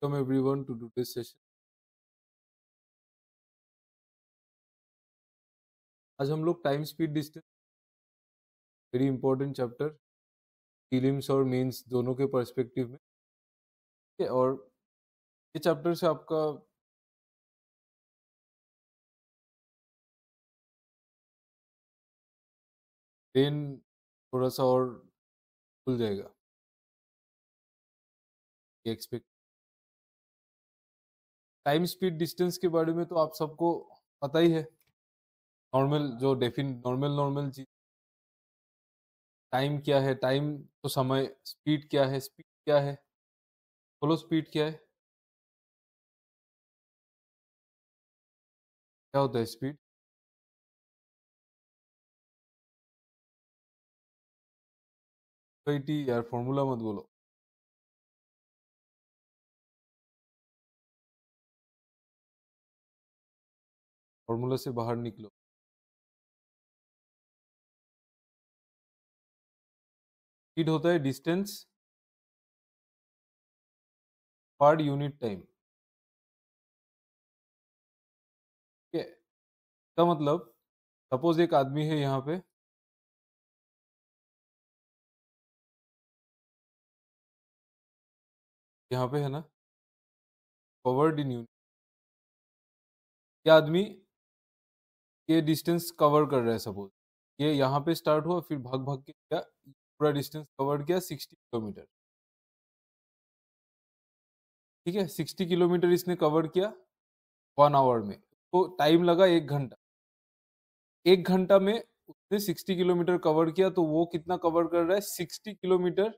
welcome everyone to today's session. आज हम लोग time speed distance very important chapter prelims और मेंस दोनों के परस्पेक्टिव में और ये चैप्टर से आपका ब्रेन थोड़ा सा और खुल जाएगा एक्सपेक्ट टाइम स्पीड डिस्टेंस के बारे में तो आप सबको पता ही है नॉर्मल जो डेफिन नॉर्मल नॉर्मल चीज टाइम क्या है टाइम तो समय स्पीड क्या है स्पीड क्या है बोलो स्पीड क्या है क्या होता है स्पीड यार फॉर्मूला मत बोलो फॉर्मूला से बाहर निकलो किट होता है डिस्टेंस पर यूनिट टाइम का मतलब सपोज एक आदमी है यहां पे यहाँ पे है ना कवर्ड इन यूनिट क्या आदमी ये डिस्टेंस कवर कर रहा है सपोज ये यहाँ पे स्टार्ट हुआ फिर भाग भाग के क्या पूरा डिस्टेंस कवर किया सिक्सटी किलोमीटर ठीक है सिक्सटी किलोमीटर इसने कवर किया वन आवर में तो टाइम लगा एक घंटा एक घंटा में उसने सिक्सटी किलोमीटर कवर किया तो वो कितना कवर कर रहा है सिक्सटी किलोमीटर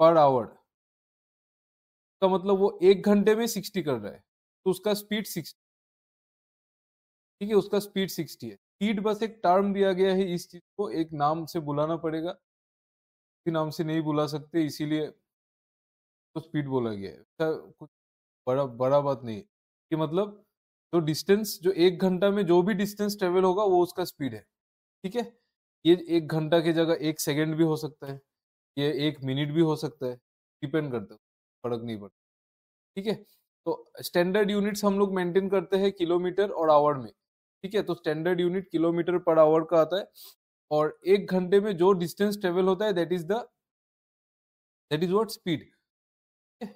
पर आवर का मतलब वो एक घंटे में सिक्सटी कर रहा है तो उसका स्पीड सिक्सटी ठीक है उसका स्पीड सिक्सटी है स्पीड बस एक टर्म दिया गया है इस चीज को एक नाम से बुलाना पड़ेगा किसी नाम से नहीं बुला सकते इसीलिए तो स्पीड बोला गया है ऐसा कुछ बड़ा बड़ा बात नहीं कि मतलब जो डिस्टेंस जो एक घंटा में जो भी डिस्टेंस ट्रेवल होगा वो उसका स्पीड है ठीक है ये एक घंटा की जगह एक सेकेंड भी हो सकता है ये एक मिनट भी हो सकता है डिपेंड करता है फर्क नहीं पड़ता ठीक है तो स्टैंडर्ड यूनिट्स हम लोग मेंटेन करते हैं किलोमीटर और आवर में ठीक है तो standard unit kilometre per hour का आता है और एक घंटे में जो डिस्टेंस ट्रेवल होता है that is that is what speed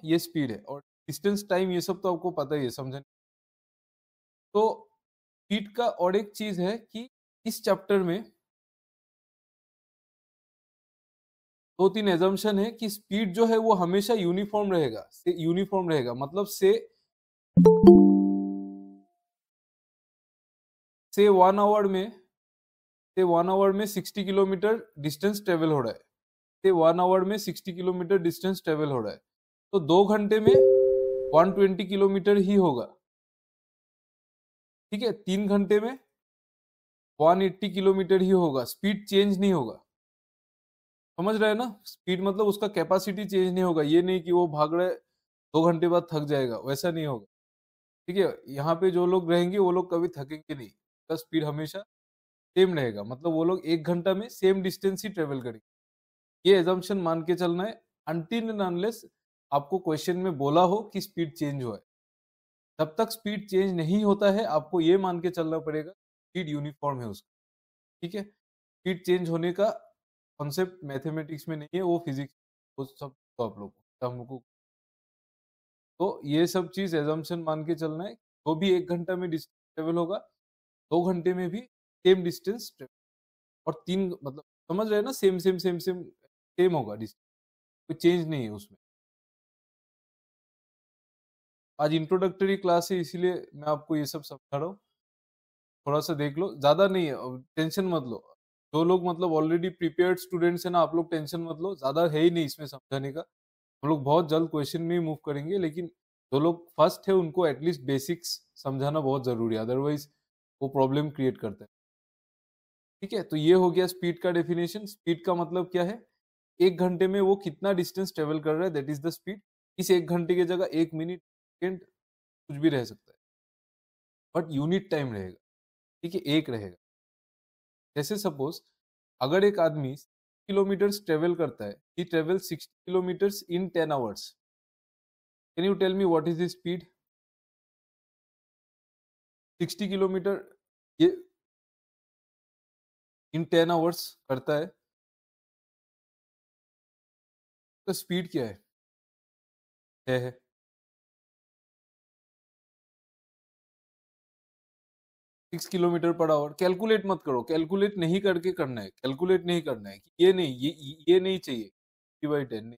ये स्पीड है और डिस्टेंस टाइम ये सब तो आपको पता ही है समझने तो स्पीड का और एक चीज है कि इस चैप्टर में दो तीन एजम्पन है कि स्पीड जो है वो हमेशा यूनिफॉर्म रहेगा से यूनिफॉर्म रहेगा मतलब से से वन आवर में से वन आवर में सिक्सटी किलोमीटर डिस्टेंस ट्रेवल हो रहा है से वन आवर में सिक्सटी किलोमीटर डिस्टेंस ट्रेवल हो रहा है तो दो घंटे में वन ट्वेंटी किलोमीटर ही होगा ठीक है तीन घंटे में वन एट्टी किलोमीटर ही होगा स्पीड चेंज नहीं होगा समझ रहे हैं ना स्पीड मतलब उसका कैपेसिटी चेंज नहीं होगा ये नहीं कि वो भाग रहे दो घंटे बाद थक जाएगा वैसा नहीं होगा ठीक है यहाँ पे जो लोग रहेंगे वो लोग कभी थकेंगे नहीं उसका स्पीड हमेशा सेम रहेगा मतलब वो लोग एक घंटा में सेम डिस्टेंस ही ट्रेवल करेंगे ये एजम्पन मान के चलना है अंटिन एंड अनलेस आपको क्वेश्चन में बोला हो कि स्पीड चेंज हुआ है तब तक स्पीड चेंज नहीं होता है आपको ये मान के चलना पड़ेगा स्पीड यूनिफॉर्म है उसका ठीक है स्पीड चेंज होने का कॉन्सेप्ट मैथमेटिक्स में नहीं है वो फिजिक्स वो सब तो आप लोग को तो ये सब चीज एजम्पन मान के चलना है जो भी एक घंटा में डिस्टेंस ट्रेवल होगा दो घंटे में भी सेम डिस्टेंस और तीन मतलब समझ रहे ना same same same same same होगा डिस्टेंस कोई चेंज नहीं है उसमें आज इंट्रोडक्टरी क्लास है इसीलिए मैं आपको ये सब समझा रहा हूँ थोड़ा सा देख लो ज़्यादा नहीं है टेंशन मत लो जो लोग मतलब ऑलरेडी प्रिपेयर्ड स्टूडेंट्स हैं ना आप लोग टेंशन मत लो ज़्यादा है ही नहीं इसमें समझाने का हम लोग बहुत जल्द क्वेश्चन में ही मूव करेंगे लेकिन जो लोग फर्स्ट है उनको एटलीस्ट बेसिक्स समझाना बहुत ज़रूरी है अदरवाइज वो प्रॉब्लम क्रिएट करते हैं ठीक है तो ये हो गया स्पीड का डेफिनेशन स्पीड का मतलब क्या है एक घंटे में वो कितना डिस्टेंस ट्रेवल कर रहा है दैट इज द स्पीड इस एक घंटे की जगह एक मिनट सेकेंड कुछ भी रह सकता है बट यूनिट टाइम रहेगा ठीक है एक रहेगा जैसे सपोज अगर एक आदमी किलोमीटर्स ट्रेवल करता है he travel six kilometres in ten hours can you tell me what is the speed sixty kilometre ये इन टेन आवर्स करता है तो स्पीड क्या है है six kilometre per hour calculate मत करो कैलकुलेट नहीं करके करना है कैलकुलेट नहीं करना है ये नहीं ये ये नहीं चाहिए थ्री बाई टेन नहीं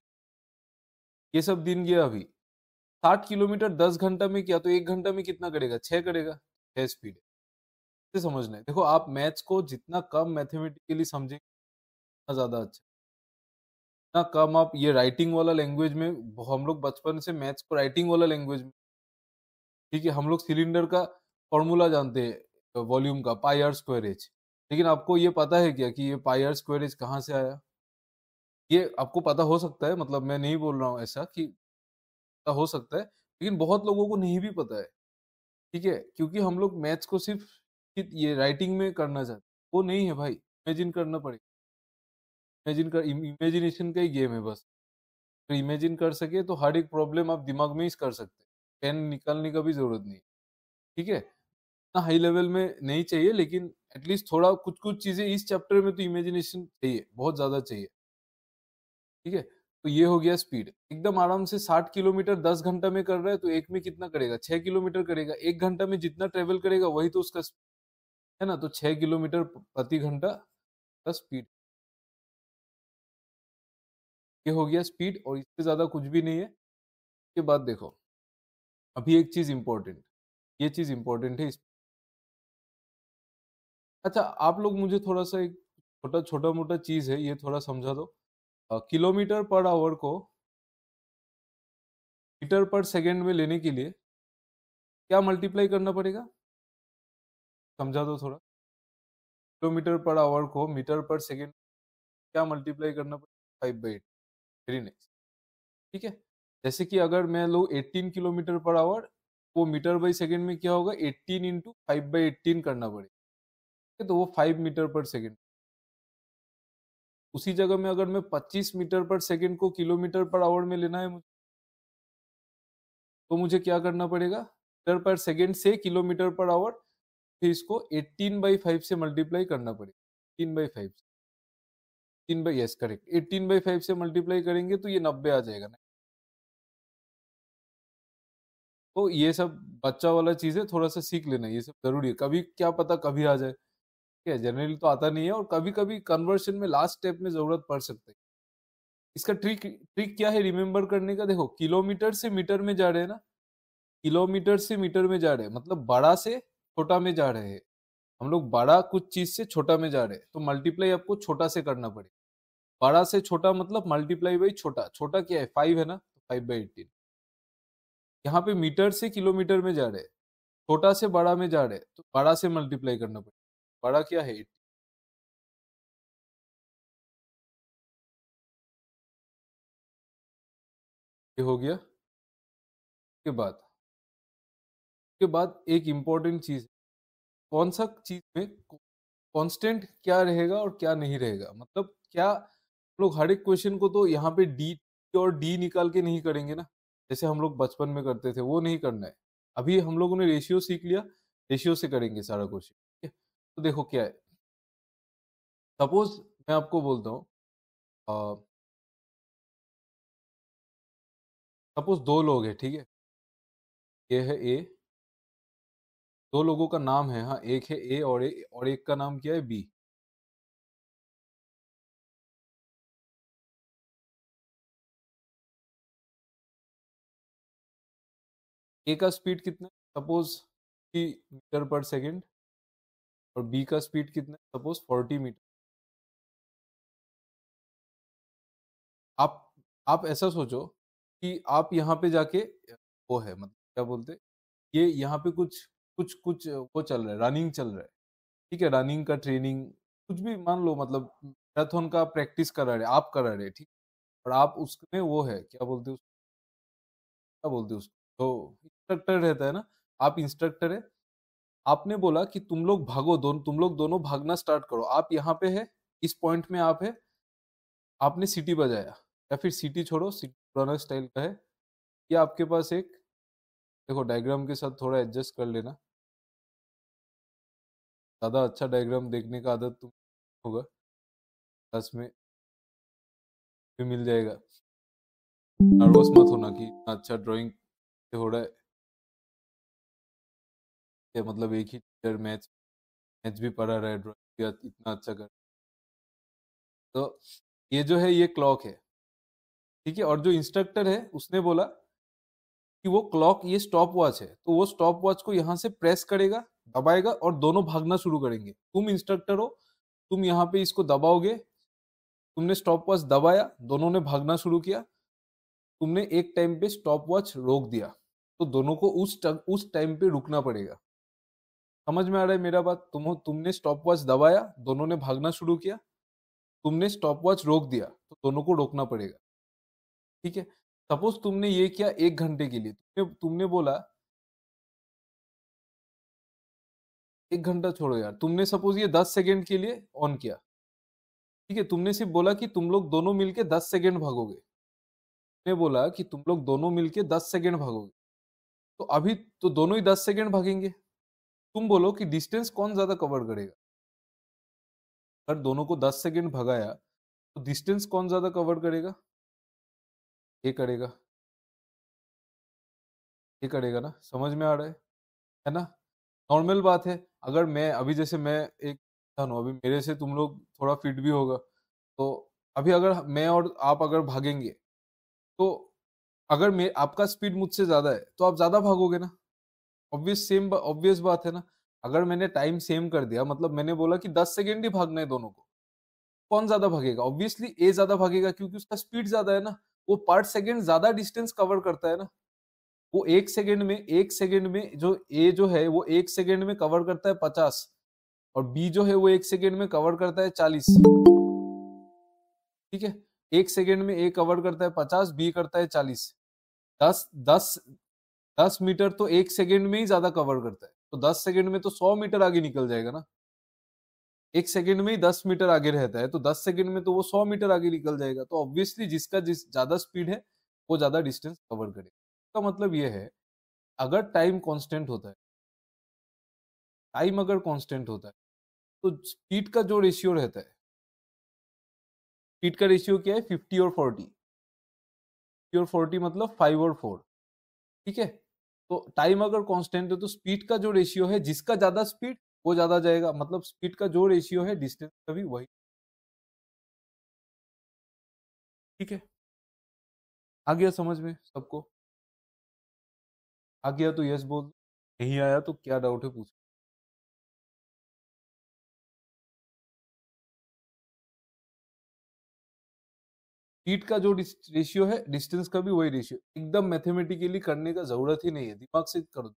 ये सब दिन गया अभी साठ किलोमीटर दस घंटा में किया तो एक घंटा में कितना करेगा छः करेगा छः स्पीड है समझना है देखो आप मैथ्स को जितना कम मैथमेटिकली समझेंगे उतना ज़्यादा अच्छा ना कम आप ये राइटिंग वाला लैंग्वेज में हम लोग बचपन से मैथ्स को राइटिंग वाला लैंग्वेज में ठीक है हम लोग सिलेंडर का फॉर्मूला जानते हैं वॉल्यूम का पाई आर स्क्वायर लेकिन आपको ये पता है क्या कि ये पाई आर स्क्वायर कहाँ से आया ये आपको पता हो सकता है मतलब मैं नहीं बोल रहा हूँ ऐसा कि पता हो सकता है लेकिन बहुत लोगों को नहीं भी पता है ठीक है क्योंकि हम लोग मैथ्स को सिर्फ ये राइटिंग में करना चाहते वो नहीं है भाई इमेजिन करना पड़ेगा इमेजिन कर इमेजिनेशन का ही गेम है बस तो इमेजिन कर सके तो हर एक प्रॉब्लम आप दिमाग में ही कर सकते हैं पेन निकालने का भी जरूरत नहीं ठीक है इतना हाई लेवल में नहीं चाहिए लेकिन एटलीस्ट थोड़ा कुछ कुछ चीजें इस चैप्टर में तो इमेजिनेशन चाहिए बहुत ज्यादा चाहिए ठीक है तो ये हो गया स्पीड एकदम आराम से साठ किलोमीटर दस घंटा में कर रहा है तो एक में कितना करेगा छह किलोमीटर करेगा एक घंटा में जितना ट्रेवल करेगा वही तो उसका है ना तो छह किलोमीटर प्रति घंटा का स्पीड ये हो गया स्पीड और इससे ज्यादा कुछ भी नहीं है के बाद देखो अभी एक चीज इंपॉर्टेंट ये चीज इंपॉर्टेंट है इस अच्छा आप लोग मुझे थोड़ा सा एक छोटा छोटा मोटा चीज़ है ये थोड़ा समझा दो किलोमीटर पर आवर को मीटर पर सेकंड में लेने के लिए क्या मल्टीप्लाई करना पड़ेगा समझा दो थोड़ा किलोमीटर पर आवर को मीटर पर सेकंड क्या मल्टीप्लाई करना पड़ेगा five by eight very nice ठीक है जैसे कि अगर मैं लोग एट्टीन किलोमीटर पर आवर वो मीटर बाई सेकेंड में क्या होगा eighteen into five by eighteen करना पड़ेगा तो वो फाइव मीटर पर सेकेंड उसी जगह में अगर मैं 25 मीटर पर सेकेंड को किलोमीटर पर आवर में लेना है मुझे तो मुझे क्या करना पड़ेगा मीटर पर सेकेंड से किलोमीटर पर आवर फिर इसको 18 बाई फाइव से मल्टीप्लाई करना पड़ेगा 18 बाई फाइव तीन by yes correct eighteen by five से मल्टीप्लाई करेंगे तो ये नब्बे आ जाएगा ना तो ये सब बच्चा वाला चीज़ है थोड़ा सा सीख लेना ये सब जरूरी है कभी क्या पता कभी आ जाए ठीक है जनरली तो आता नहीं है और कभी कभी कन्वर्शन में लास्ट स्टेप में जरूरत पड़ सकती है इसका ट्रिक ट्रिक क्या है रिमेम्बर करने का देखो किलोमीटर से मीटर में जा रहे हैं ना किलोमीटर से मीटर में जा रहे हैं मतलब बड़ा से छोटा में जा रहे हैं हम लोग बड़ा कुछ चीज से छोटा में जा रहे हैं तो मल्टीप्लाई आपको छोटा से करना पड़ेगा बड़ा से छोटा मतलब मल्टीप्लाई बाई छोटा छोटा क्या है फाइव है ना फाइव बाई एटीन यहाँ पे मीटर से किलोमीटर में जा रहे हैं छोटा से बड़ा में जा रहे हैं तो बड़ा से मल्टीप्लाई करना पड़ेगा बड़ा क्या है ये हो गया के बाद के बाद एक इंपॉर्टेंट चीज़ कौन सा चीज़ में कांस्टेंट क्या रहेगा और क्या नहीं रहेगा मतलब क्या लोग हर एक क्वेश्चन को तो यहाँ पे डी और डी निकाल के नहीं करेंगे ना जैसे हम लोग बचपन में करते थे वो नहीं करना है अभी हम लोगों ने रेशियो सीख लिया रेशियो से करेंगे सारा क्वेश्चन तो देखो क्या है सपोज मैं आपको बोलता हूँ सपोज दो लोग हैं ठीक है ये है ए दो लोगों का नाम है हाँ एक है ए और ए और एक का नाम क्या है बी ए का स्पीड कितना सपोज मीटर पर सेकंड और बी का स्पीड कितना है सपोज फोर्टी मीटर आप आप ऐसा सोचो कि आप यहाँ पे जाके वो है मतलब क्या बोलते ये यहाँ पे कुछ कुछ कुछ वो चल रहा है रनिंग चल रहा है ठीक है रनिंग का ट्रेनिंग कुछ भी मान लो मतलब मैराथन का प्रैक्टिस करा रहे आप करा रहे ठीक और आप उसमें वो है क्या बोलते उसको क्या बोलते उसको तो इंस्ट्रक्टर रहता है ना आप इंस्ट्रक्टर है आपने बोला कि तुम लोग भागो दोनों तुम लोग दोनों भागना स्टार्ट करो आप यहाँ पे है इस पॉइंट में आप है आपने सिटी बजाया या फिर सिटी छोड़ो सिटी पुराना स्टाइल का है ये आपके पास एक देखो डायग्राम के साथ थोड़ा एडजस्ट कर लेना ज़्यादा अच्छा डायग्राम देखने का आदत तुम तो होगा क्लास में भी मिल जाएगा नर्वस मत होना कि अच्छा ड्राइंग हो रहा है है मतलब एक ही टीचर मैथ्स मैथ्स भी पढ़ा रहा है भी इतना अच्छा कर तो ये जो है ये क्लॉक है ठीक है और जो इंस्ट्रक्टर है उसने बोला कि वो क्लॉक ये स्टॉप वॉच है तो वो स्टॉप वॉच को यहाँ से प्रेस करेगा दबाएगा और दोनों भागना शुरू करेंगे तुम इंस्ट्रक्टर हो तुम यहाँ पे इसको दबाओगे तुमने स्टॉप वॉच दबाया दोनों ने भागना शुरू किया तुमने एक टाइम पे स्टॉप वॉच रोक दिया तो दोनों को उस उस टाइम पे रुकना पड़ेगा समझ में आ रहा है मेरा बात तुम तुमने स्टॉप वॉच दबाया दोनों ने भागना शुरू किया तुमने स्टॉप वॉच रोक दिया तो दोनों को रोकना पड़ेगा ठीक है सपोज तुमने ये किया एक घंटे के लिए तुमने तुमने बोला एक घंटा छोड़ो यार तुमने सपोज ये दस सेकेंड के लिए ऑन किया ठीक है तुमने सिर्फ बोला कि तुम लोग दोनों मिलके दस सेकेंड भागोगे तुमने बोला कि तुम लोग दोनों मिलके दस सेकेंड भागोगे तो अभी तो दोनों ही दस सेकेंड भागेंगे तुम बोलो कि डिस्टेंस कौन ज्यादा कवर करेगा अगर दोनों को दस सेकेंड भगाया तो डिस्टेंस कौन ज्यादा कवर करेगा ये करेगा ये करेगा ना समझ में आ रहा है है ना नॉर्मल बात है अगर मैं अभी जैसे मैं एक हूँ अभी मेरे से तुम लोग थोड़ा फिट भी होगा तो अभी अगर मैं और आप अगर भागेंगे तो अगर मैं आपका स्पीड मुझसे ज़्यादा है तो आप ज़्यादा भागोगे ना ऑब्वियस सेम ऑब्वियस बात है ना अगर मैंने टाइम सेम कर दिया मतलब मैंने बोला कि दस सेकेंड ही भागना है दोनों को कौन ज्यादा भागेगा ऑब्वियसली ए ज्यादा भागेगा क्योंकि उसका स्पीड ज्यादा है ना वो पर सेकेंड ज्यादा डिस्टेंस कवर करता है ना वो एक सेकेंड में एक सेकेंड में जो ए जो है वो एक सेकेंड में कवर करता है पचास और बी जो है वो एक सेकेंड में कवर करता है चालीस ठीक है एक सेकेंड में ए कवर करता है पचास बी करता है चालीस दस दस दस मीटर तो एक सेकेंड में ही ज्यादा कवर करता है तो दस सेकेंड में तो सौ मीटर आगे निकल जाएगा ना एक सेकेंड में ही दस मीटर आगे रहता है तो दस सेकेंड में तो वो सौ मीटर आगे निकल जाएगा तो ऑब्वियसली जिसका जिस ज्यादा स्पीड है वो ज्यादा डिस्टेंस कवर करेगा इसका मतलब ये है अगर टाइम कांस्टेंट होता है टाइम अगर कांस्टेंट होता है तो स्पीड का जो रेशियो रहता है स्पीड का रेशियो क्या है फिफ्टी और फोर्टी फिफ्टी और फोर्टी मतलब फाइव और फोर ठीक है तो टाइम अगर कॉन्स्टेंट है तो स्पीड का जो रेशियो है जिसका ज्यादा स्पीड वो ज्यादा जाएगा मतलब स्पीड का जो रेशियो है डिस्टेंस का भी वही ठीक है आ गया समझ में सबको आ गया तो यस बोल नहीं आया तो क्या डाउट है पूछ हीट का जो रेशियो है डिस्टेंस का भी वही रेशियो एकदम मैथमेटिकली करने का जरूरत ही नहीं है दिमाग से कर दो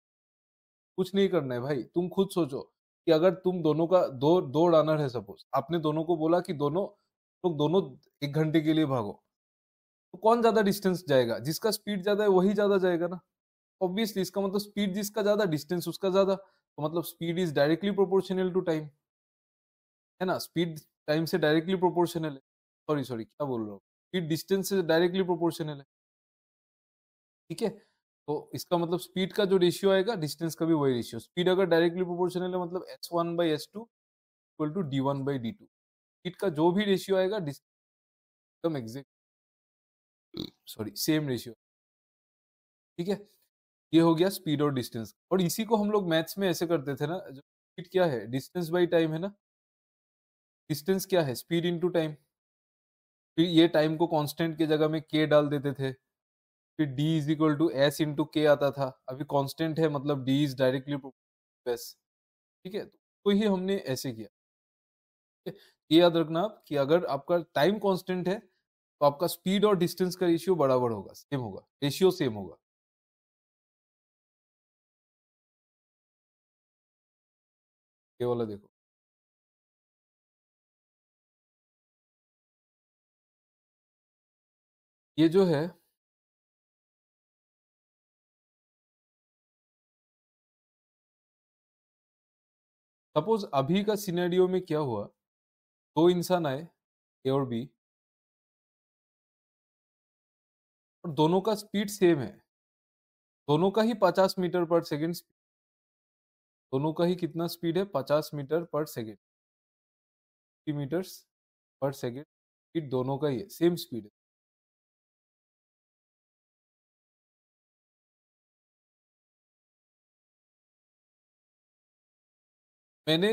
कुछ नहीं करना है भाई तुम खुद सोचो कि अगर तुम दोनों का दो दो रनर है सपोज आपने दोनों को बोला कि दोनों लोग दोनों एक घंटे के लिए भागो तो कौन ज्यादा डिस्टेंस जाएगा जिसका स्पीड ज्यादा है वही ज्यादा जाएगा ना ऑब्वियसली इसका मतलब स्पीड जिसका ज्यादा डिस्टेंस उसका ज्यादा तो मतलब speed is directly proportional to time है ना स्पीड टाइम से डायरेक्टली प्रोपोर्शनल है सॉरी सॉरी क्या बोल रहा हूँ कि डिस्टेंस से डायरेक्टली प्रोपोर्शनल है ठीक है तो इसका मतलब स्पीड का जो रेशियो आएगा डिस्टेंस का भी वही रेशियो स्पीड अगर डायरेक्टली प्रोपोर्शनल है मतलब S one by S two equal to D one by D two speed का जो भी रेशियो आएगा एकदम एग्जैक्ट सॉरी सेम रेशियो ठीक है ये हो गया स्पीड और डिस्टेंस और इसी को हम लोग मैथ्स में ऐसे करते थे ना स्पीड क्या है डिस्टेंस बाई टाइम है ना डिस्टेंस क्या है स्पीड इंटू टाइम फिर ये टाइम को कांस्टेंट की जगह में के डाल देते थे फिर D is equal to S into के आता था अभी कांस्टेंट है मतलब डी इज डायरेक्टली एस ठीक है तो ही हमने ऐसे किया ये याद रखना आप कि अगर आपका टाइम कांस्टेंट है तो आपका स्पीड और डिस्टेंस का रेशियो बराबर होगा सेम होगा रेशियो सेम होगा ये वाला देखो ये जो है सपोज अभी का सिनेरियो में क्या हुआ दो इंसान आए ए और बी और दोनों का स्पीड सेम है दोनों का ही पचास मीटर पर सेकेंड दोनों का ही कितना स्पीड है पचास meter per second fifty meters per second speed दोनों का ही है सेम स्पीड है मैंने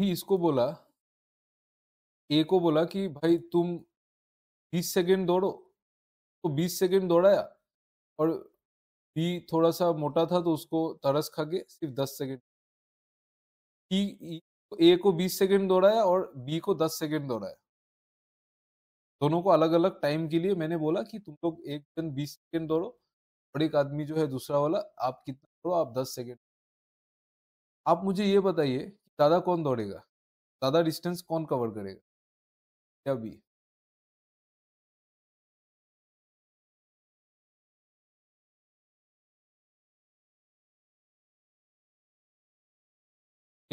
भी इसको बोला ए को बोला कि भाई तुम 20 सेकेंड दौड़ो तो 20 सेकेंड दौड़ाया और बी थोड़ा सा मोटा था तो उसको तरस खा के सिर्फ 10 सेकेंड ए e, e तो को 20 सेकेंड दौड़ाया और बी को 10 सेकेंड दौड़ाया दोनों को अलग अलग टाइम के लिए मैंने बोला कि तुम लोग एक जन 20 सेकेंड दौड़ो और एक आदमी जो है दूसरा वाला आप कितना दौड़ो आप 10 सेकेंड आप मुझे ये बताइए ज़्यादा कौन दौड़ेगा ज़्यादा डिस्टेंस कौन कवर करेगा क्या भी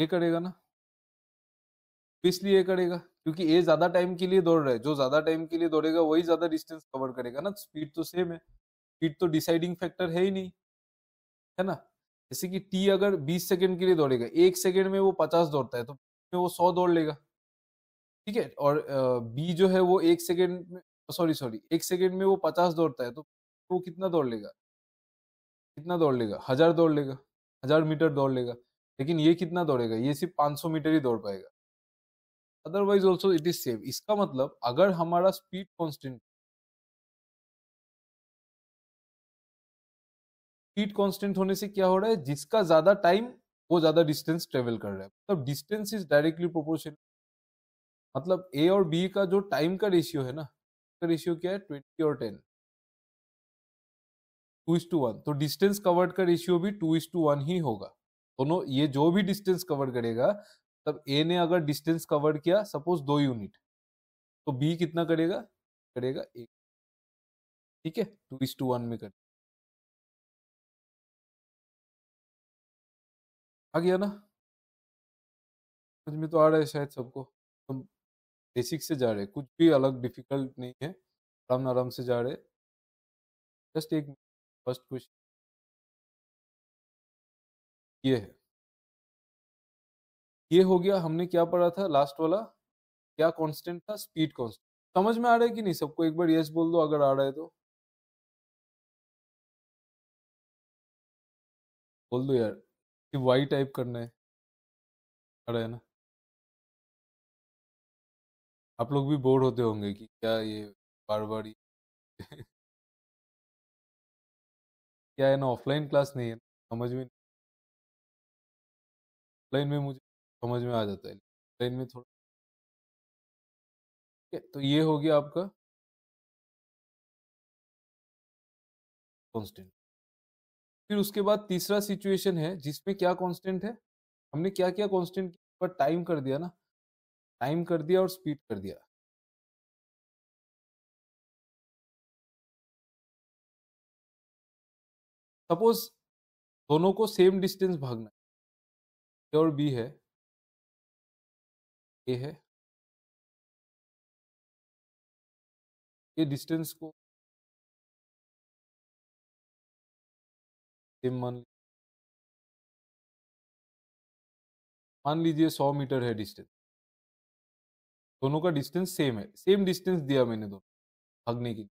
ये करेगा ना इसलिए ये करेगा क्योंकि ये ज्यादा टाइम के लिए दौड़ रहा है जो ज्यादा टाइम के लिए दौड़ेगा वही ज्यादा डिस्टेंस कवर करेगा ना स्पीड तो सेम है स्पीड तो डिसाइडिंग फैक्टर है ही नहीं है ना जैसे कि टी अगर 20 सेकंड के लिए दौड़ेगा एक सेकंड में वो 50 दौड़ता है तो में वो 100 दौड़ लेगा ठीक है और बी जो है वो एक सेकेंड में सॉरी सॉरी एक सेकेंड में वो पचास दौड़ता है तो वो कितना दौड़ लेगा कितना दौड़ लेगा हजार दौड़ लेगा हजार मीटर दौड़ लेगा लेकिन ये कितना दौड़ेगा ये सिर्फ पाँच मीटर ही दौड़ पाएगा otherwise also it is same इसका मतलब अगर हमारा स्पीड कॉन्स्टेंट स्पीड कांस्टेंट होने से क्या हो रहा है जिसका ज्यादा टाइम वो ज्यादा डिस्टेंस ट्रेवल कर रहा है मतलब डिस्टेंस इज डायरेक्टली प्रोपोर्शन मतलब ए और बी का जो टाइम का रेशियो है ना का रेशियो क्या है ट्वेंटी और ten two is to one तो डिस्टेंस कवर्ड का रेशियो भी टू इज टू वन ही होगा दोनों तो ये जो भी डिस्टेंस कवर करेगा तब ए ने अगर डिस्टेंस कवर किया सपोज दो यूनिट तो बी कितना करेगा करेगा एक ठीक है टू इज टू वन में करेगा आ गया ना समझ में तो आ रहा है शायद सबको हम बेसिक से जा रहे हैं कुछ भी अलग डिफिकल्ट नहीं है आराम आराम से जा रहे जस्ट एक फर्स्ट क्वेश्चन ये है ये हो गया हमने क्या पढ़ा था लास्ट वाला क्या कांस्टेंट था स्पीड कांस्टेंट समझ में आ रहा है कि नहीं सबको एक बार यस बोल दो अगर आ रहा है तो बोल दो यार कि वाई टाइप करना है अरे है ना आप लोग भी बोर होते होंगे कि क्या ये बार बार ही क्या है ना ऑफलाइन क्लास नहीं है समझ में ऑफलाइन में मुझे समझ में आ जाता है ऑफलाइन में थोड़ा ठीक है तो ये हो गया आपका कॉन्स्टेंट फिर उसके बाद तीसरा सिचुएशन है जिसमें क्या कांस्टेंट है हमने क्या क्या कांस्टेंट पर टाइम कर दिया ना टाइम कर दिया और स्पीड कर दिया सपोज दोनों को सेम डिस्टेंस भागना है ए और बी है ए है ये डिस्टेंस को सेम मान मान लीजिए सौ मीटर है डिस्टेंस दोनों का डिस्टेंस सेम है सेम डिस्टेंस दिया मैंने दोनों भागने के लिए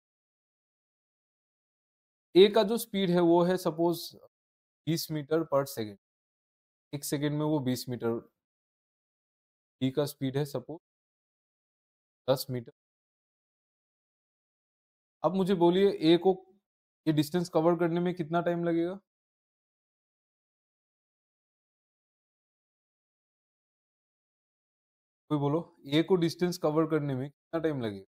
ए का जो स्पीड है वो है सपोज 20 मीटर पर सेकेंड एक सेकेंड में वो 20 मीटर बी का स्पीड है सपोज 10 मीटर अब मुझे बोलिए ए को ये डिस्टेंस कवर करने में कितना टाइम लगेगा कोई बोलो ए को डिस्टेंस कवर करने में कितना टाइम लगेगा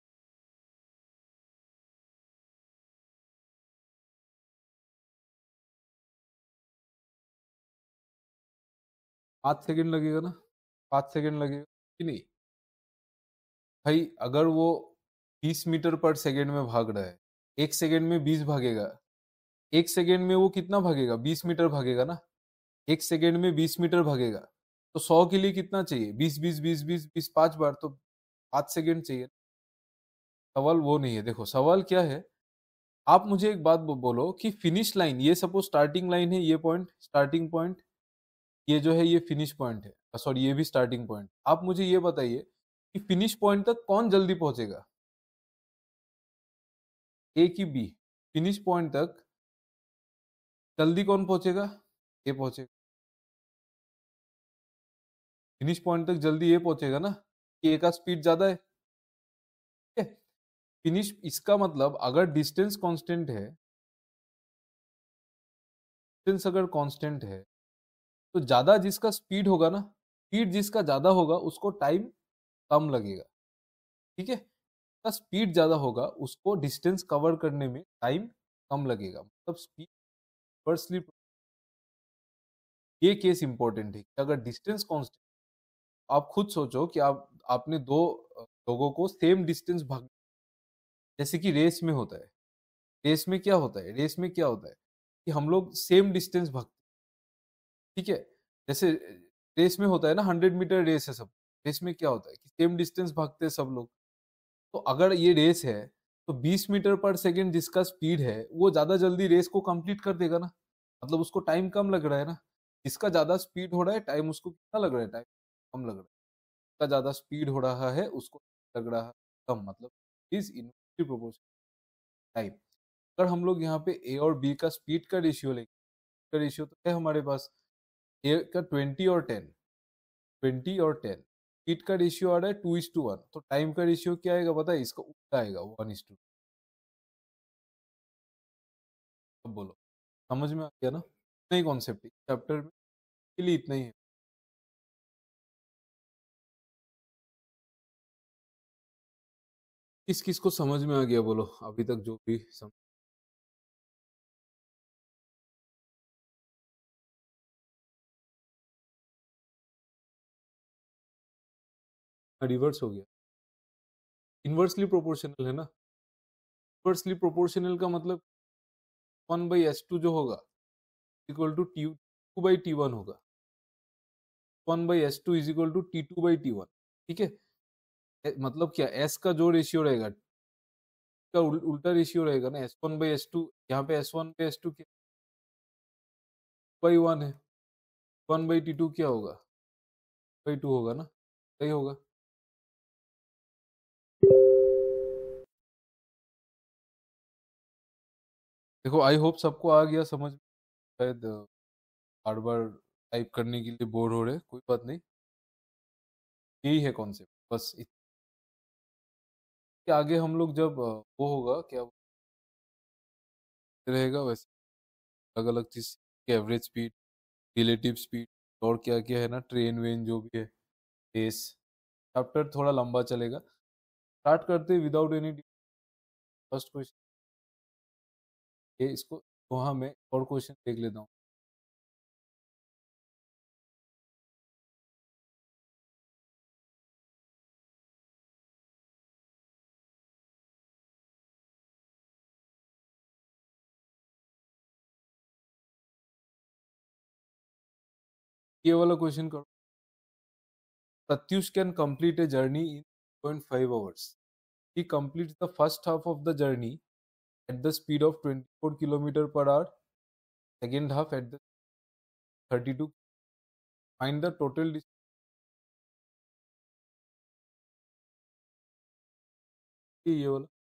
पाँच सेकेंड लगेगा ना पाँच सेकेंड लगेगा कि नहीं भाई अगर वो बीस मीटर पर सेकेंड में भाग रहा है एक सेकेंड में बीस भागेगा एक सेकेंड में वो कितना भागेगा बीस मीटर भागेगा ना एक सेकेंड में बीस मीटर भागेगा तो सौ के लिए कितना चाहिए बीस बीस बीस बीस बीस पांच बार तो पाँच सेकेंड चाहिए सवाल वो नहीं है देखो सवाल क्या है आप मुझे एक बात बोलो कि फिनिश लाइन ये सपोज स्टार्टिंग लाइन है ये पॉइंट स्टार्टिंग पॉइंट ये जो है ये फिनिश पॉइंट है सॉरी ये भी स्टार्टिंग पॉइंट आप मुझे ये बताइए कि फिनिश पॉइंट तक कौन जल्दी पहुंचेगा ए की बी फिनिश पॉइंट तक जल्दी कौन पहुंचेगा ए पहुंचेगा फिनिश पॉइंट तक जल्दी ये पहुंचेगा ना कि ए का स्पीड ज्यादा है ठीक है फिनिश इसका मतलब अगर डिस्टेंस कांस्टेंट है डिस्टेंस अगर कांस्टेंट है तो ज्यादा जिसका स्पीड होगा ना स्पीड जिसका ज्यादा होगा उसको टाइम कम लगेगा ठीक है तो स्पीड ज्यादा होगा उसको डिस्टेंस कवर करने में टाइम कम लगेगा मतलब स्पीड पर स्लिप ये केस इंपॉर्टेंट है अगर डिस्टेंस कॉन्स्टेंट आप खुद सोचो कि आप आपने दो लोगों को सेम डिस्टेंस भाग जैसे कि रेस में होता है रेस में क्या होता है रेस में क्या होता है कि हम लोग सेम डिस्टेंस भागते ठीक है जैसे रेस में होता है ना हंड्रेड मीटर रेस है सब रेस में क्या होता है कि सेम डिस्टेंस भागते हैं सब लोग तो अगर ये रेस है तो बीस मीटर पर सेकेंड जिसका स्पीड है वो ज़्यादा जल्दी रेस को कंप्लीट कर देगा ना मतलब उसको टाइम कम लग रहा है ना जिसका ज़्यादा स्पीड हो रहा है टाइम उसको कितना लग रहा है टाइम कम लग रहा है इतना ज़्यादा स्पीड हो रहा है उसको लग रहा है कम मतलब इज इन प्रोपोर्शन टाइम अगर हम लोग यहाँ पे ए और बी का स्पीड का रेशियो लेंगे का रेशियो तो है हमारे पास ए का ट्वेंटी और टेन ट्वेंटी और टेन स्पीड का रेशियो आ रहा है टू इज टू वन तो टाइम का रेशियो क्या आएगा है इसका उल्टा आएगा वन इज टू अब बोलो समझ में आ गया ना नई कॉन्सेप्ट चैप्टर में इतना ही है किस किस को समझ में आ गया बोलो अभी तक जो भी समझ हाँ, रिवर्स हो गया इन्वर्सली प्रोपोर्शनल है ना इन्वर्सली प्रोपोर्शनल का मतलब वन बाई एस टू जो होगा equal to T two by T one होगा one by S two is equal to T two by T one ठीक है मतलब क्या एस का जो रेशियो रहेगा का उल्टा रेशियो रहेगा ना S one by S to यहाँ पे एस वन पे एस टू क्या बाई वन है वन बाई टी टू क्या होगा बाई टू होगा ना सही होगा देखो आई होप सबको आ गया समझ शायद बार बार टाइप करने के लिए बोर हो रहे कोई बात नहीं यही है कॉन्सेप्ट बस इतना कि आगे हम लोग जब वो होगा क्या रहेगा वैसे अलग अलग चीज़ एवरेज स्पीड रिलेटिव स्पीड और क्या क्या है ना ट्रेन वेन जो भी है रेस चैप्टर थोड़ा लंबा चलेगा स्टार्ट करते विदाउट एनी फर्स्ट क्वेश्चन ये इसको वहाँ मैं और क्वेश्चन देख लेता हूँ ये वाला क्वेश्चन करो Pratyush can complete a journey in point five hours he complete the first half of the journey at the speed of twenty four kilometer per hour second half at thirty two find the total distance ये वाला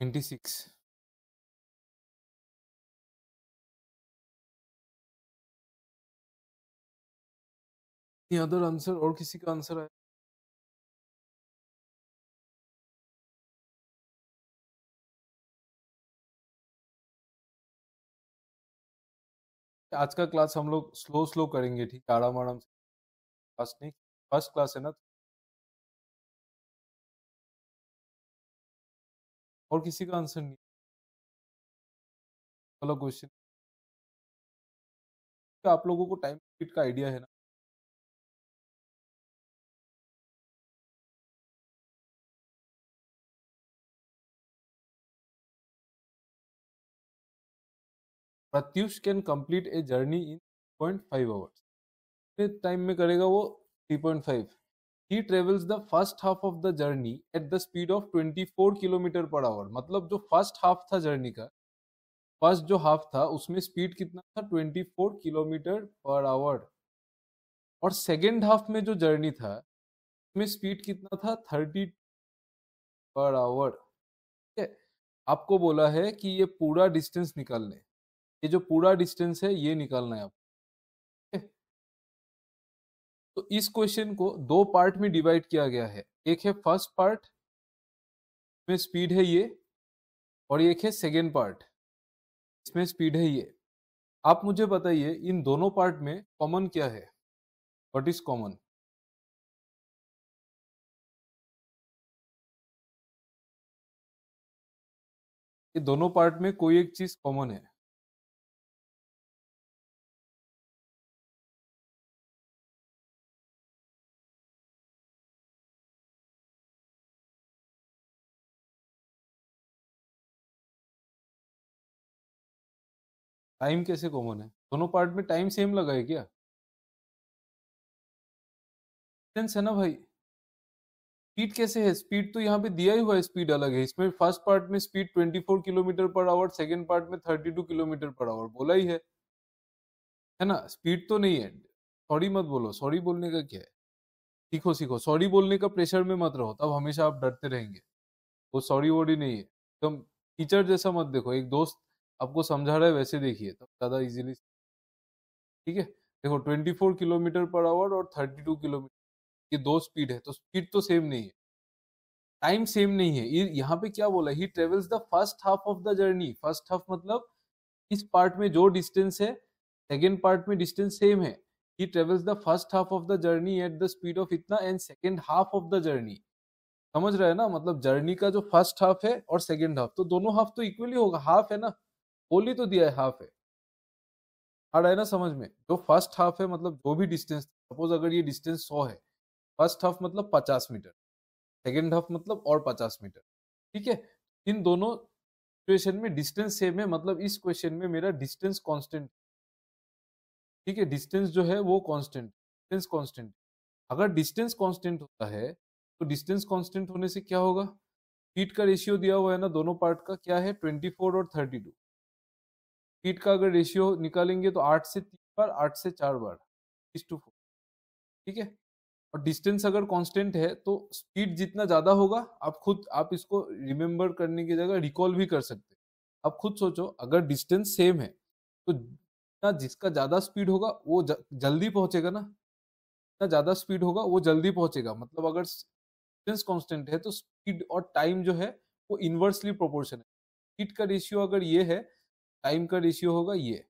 ninety six any answer और किसी का answer आया आज का class हम लोग स्लो स्लो करेंगे ठीक आराम आराम से फर्स्ट नहीं फर्स्ट क्लास है ना और किसी का आंसर नहीं वाला क्वेश्चन आप लोगों को टाइम लिमिट का आइडिया है ना Pratyush can complete a journey in point five hours कितने टाइम में करेगा वो three point five he travels the first half of the journey at the speed of 24 kilometer per hour मतलब जो फर्स्ट हाफ था जर्नी का फर्स्ट जो half था उसमें स्पीड कितना था 24 किलोमीटर पर आवर और सेकेंड हाफ में जो जर्नी था उसमें स्पीड कितना था 30 पर आवर ठीक है आपको बोला है कि ये पूरा डिस्टेंस निकालने ये जो पूरा डिस्टेंस है ये निकालना है आपको तो इस क्वेश्चन को दो पार्ट में डिवाइड किया गया है एक है फर्स्ट पार्ट में स्पीड है ये और एक है सेकेंड पार्ट इसमें स्पीड है ये आप मुझे बताइए इन दोनों पार्ट में कॉमन क्या है वट इज कॉमन ये दोनों पार्ट में कोई एक चीज कॉमन है टाइम कैसे कॉमन है दोनों पार्ट में टाइम सेम लगा है क्या डिस्टेंस है ना भाई स्पीड कैसे है स्पीड तो यहाँ पे दिया ही हुआ है स्पीड अलग है इसमें फर्स्ट पार्ट में speed 24 kilometer per hour second part में 32 किलोमीटर पर आवर बोला ही है है ना स्पीड तो नहीं है सॉरी मत बोलो सॉरी बोलने का क्या है सीखो सीखो सॉरी बोलने का प्रेशर में मत रहो तब हमेशा आप डरते रहेंगे वो सॉरी वोरी नहीं है एकदम टीचर जैसा मत देखो एक दोस्त आपको समझा रहा है वैसे देखिए तो ज़्यादा इजीली ठीक है देखो 24 किलोमीटर पर आवर और 32 किलोमीटर ये दो स्पीड है तो स्पीड तो सेम नहीं है टाइम सेम नहीं है यहाँ पे क्या बोला he travels the first half of the journey first half मतलब इस पार्ट में जो डिस्टेंस है सेकेंड पार्ट में डिस्टेंस सेम है he travels the first half of the journey at the speed of इतना and second half of the journey समझ रहे हैं ना मतलब जर्नी का जो फर्स्ट हाफ है और सेकेंड हाफ तो दोनों हाफ तो इक्वली होगा हाफ है ना कोहली तो दिया है हाफ है हार्ड आए ना समझ में जो फर्स्ट हाफ है मतलब जो भी डिस्टेंस सपोज अगर ये डिस्टेंस सौ है फर्स्ट हाफ मतलब पचास मीटर सेकेंड हाफ मतलब और पचास मीटर ठीक है इन दोनों सिचुएशन में डिस्टेंस सेम है मतलब इस क्वेश्चन में मेरा डिस्टेंस कांस्टेंट ठीक है डिस्टेंस जो है वो कांस्टेंट डिस्टेंस कांस्टेंट अगर डिस्टेंस कांस्टेंट होता है तो डिस्टेंस कांस्टेंट होने से क्या होगा फीट का रेशियो दिया हुआ है ना दोनों पार्ट का क्या है फोर और टू कीट का अगर रेशियो निकालेंगे तो आठ से तीन बार आठ से चार बार इस टू फोर ठीक है और डिस्टेंस अगर कांस्टेंट है तो स्पीड जितना ज़्यादा होगा आप खुद आप इसको रिमेम्बर करने की जगह रिकॉल भी कर सकते हैं आप खुद सोचो अगर डिस्टेंस सेम है तो जितना जिसका ज़्यादा स्पीड होगा वो जल्दी पहुंचेगा ना जितना ज़्यादा स्पीड होगा वो जल्दी पहुंचेगा मतलब अगर डिस्टेंस कॉन्स्टेंट है तो स्पीड और टाइम जो है वो इन्वर्सली प्रोपोर्शन है स्पीड का रेशियो अगर ये है टाइम का रेशियो होगा ये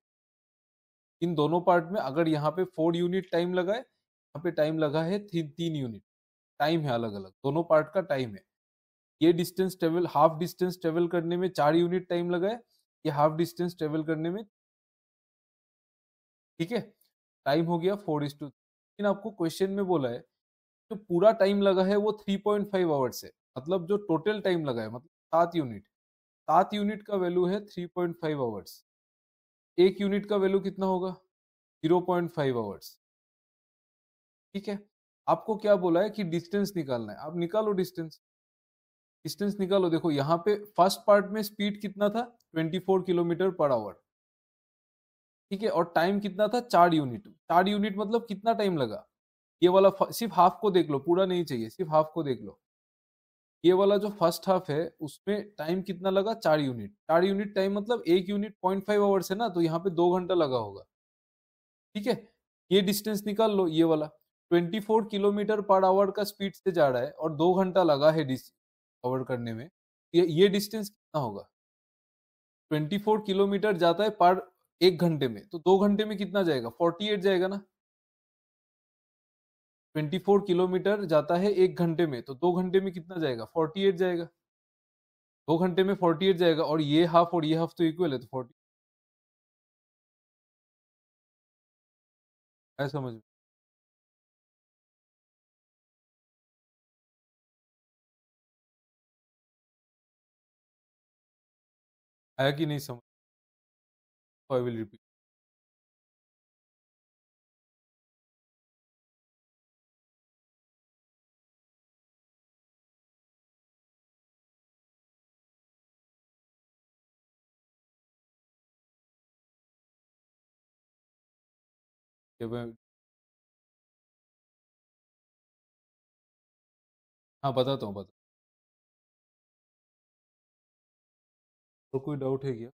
इन दोनों पार्ट में अगर यहाँ पे फोर यूनिट टाइम लगाए यहाँ पे टाइम लगा है थी, तीन यूनिट टाइम है अलग अलग दोनों पार्ट का टाइम है ये distance travel half distance travel करने में चार यूनिट टाइम लगाए ये हाफ डिस्टेंस ट्रेवल करने में ठीक है टाइम हो गया फोर इज टू लेकिन आपको क्वेश्चन में बोला है जो पूरा टाइम लगा है वो थ्री पॉइंट फाइव आवर्स है मतलब जो टोटल टाइम लगा है मतलब सात यूनिट सात यूनिट का वैल्यू है थ्री पॉइंट फाइव आवर्स एक यूनिट का वैल्यू कितना होगा जीरो पॉइंट फाइव आवर्स ठीक है आपको क्या बोला है कि डिस्टेंस निकालना है आप निकालो डिस्टेंस डिस्टेंस निकालो देखो यहाँ पे फर्स्ट पार्ट में स्पीड कितना था twenty four kilometer per hour ठीक है और टाइम कितना था चार यूनिट चार यूनिट मतलब कितना टाइम लगा ये वाला सिर्फ हाफ को देख लो पूरा नहीं चाहिए सिर्फ हाफ को देख लो ये वाला जो फर्स्ट हाफ है उसमें टाइम कितना लगा चार यूनिट चार यूनिट टाइम मतलब एक यूनिट पॉइंट फाइव आवर्स है ना तो यहाँ पे दो घंटा लगा होगा ठीक है ये डिस्टेंस निकाल लो ये वाला twenty four kilometer per hour का स्पीड से जा रहा है और दो घंटा लगा है कवर करने में तो ये ये डिस्टेंस कितना होगा ट्वेंटी फोर किलोमीटर जाता है पर एक घंटे में तो दो घंटे में कितना जाएगा फोर्टी एट जाएगा ना ट्वेंटी फोर किलोमीटर जाता है एक घंटे में तो दो घंटे में कितना जाएगा फोर्टी एट जाएगा दो घंटे में फोर्टी एट जाएगा और ये हाफ और ये हाफ तो इक्वल है तो फोर्टी ऐसा समझ में आया कि नहीं समझ आई विल रिपीट हाँ, बताता हूँ, बता तो कोई डाउट है क्या?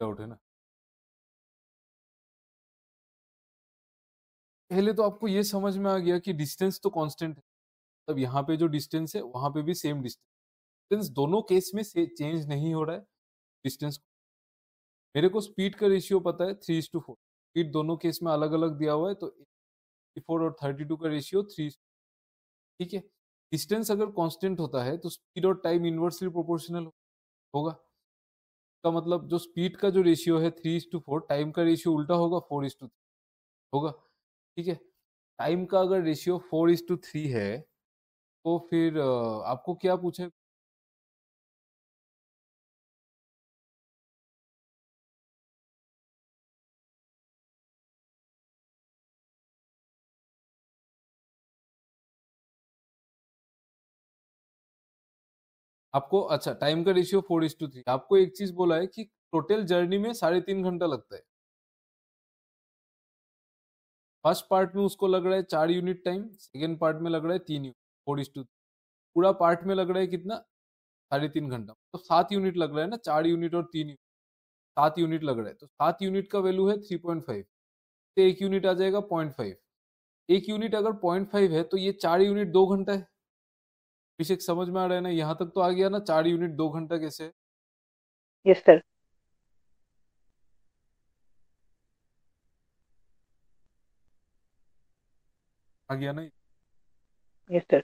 डाउट है ना? पहले तो आपको ये समझ में आ गया कि डिस्टेंस तो कांस्टेंट है। तब मतलब यहाँ पे जो डिस्टेंस है वहाँ पे भी सेम डिस्टेंस दोनों केस में चेंज नहीं हो रहा है डिस्टेंस मेरे को स्पीड का रेशियो पता है थ्री टू फोर स्पीड दोनों केस में अलग अलग दिया हुआ है तो फोर और थर्टी टू का रेशियो थ्री ठीक है डिस्टेंस अगर कांस्टेंट होता है तो स्पीड और टाइम इन्वर्सली प्रोपोर्शनल होगा का मतलब जो स्पीड का जो रेशियो है three is to four time का रेशियो उल्टा होगा फोर इज टू होगा ठीक है टाइम का अगर ratio four is to three है तो फिर आपको क्या पूछे आपको अच्छा टाइम का ratio four is to three आपको एक चीज बोला है कि टोटल जर्नी में साढ़े तीन घंटा लगता है फर्स्ट पार्ट में उसको लग रहा है चार यूनिट टाइम सेकेंड पार्ट में लग रहा है तीन यूनिट फोर इज टू पूरा पार्ट में लग रहा है कितना साढ़े तीन घंटा तो सात यूनिट लग रहा है ना चार यूनिट और तीन यूनिट सात यूनिट लग रहा है तो सात यूनिट का वैल्यू है थ्री पॉइंट फाइव तो एक यूनिट आ जाएगा पॉइंट फाइव एक यूनिट अगर पॉइंट फाइव है तो ये चार यूनिट दो घंटा है अभिषेक समझ में आ रहा है ना यहाँ तक तो आ गया ना चार यूनिट दो घंटा कैसे है यस सर आ गया ना यस सर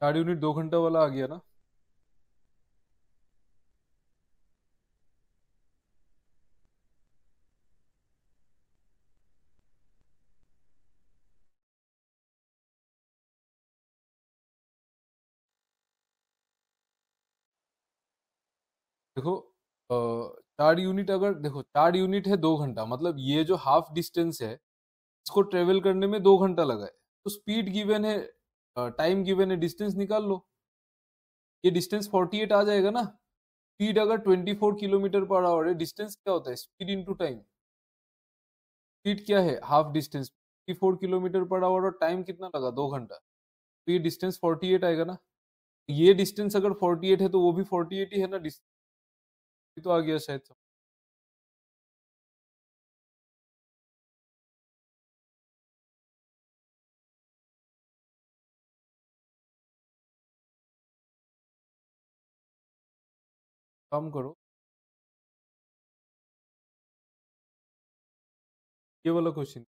साढ़े यूनिट दो घंटा वाला आ गया ना देखो चार यूनिट अगर देखो चार यूनिट है दो घंटा मतलब ये जो हाफ डिस्टेंस है इसको ट्रेवल करने में दो घंटा लगा है तो स्पीड गिवन है टाइम गिवन है डिस्टेंस निकाल लो ये डिस्टेंस 48 आ जाएगा ना स्पीड अगर 24 किलोमीटर पर आवर है डिस्टेंस क्या होता है स्पीड इनटू टाइम स्पीड क्या है half distance 54 kilometer per hour और टाइम कितना लगा दो घंटा तो ये डिस्टेंस 48 आएगा ना ये डिस्टेंस अगर 48 है तो वो भी 48 ही है ना डिस्टेंस तो आ गया शायद कम करो ये वाला क्वेश्चन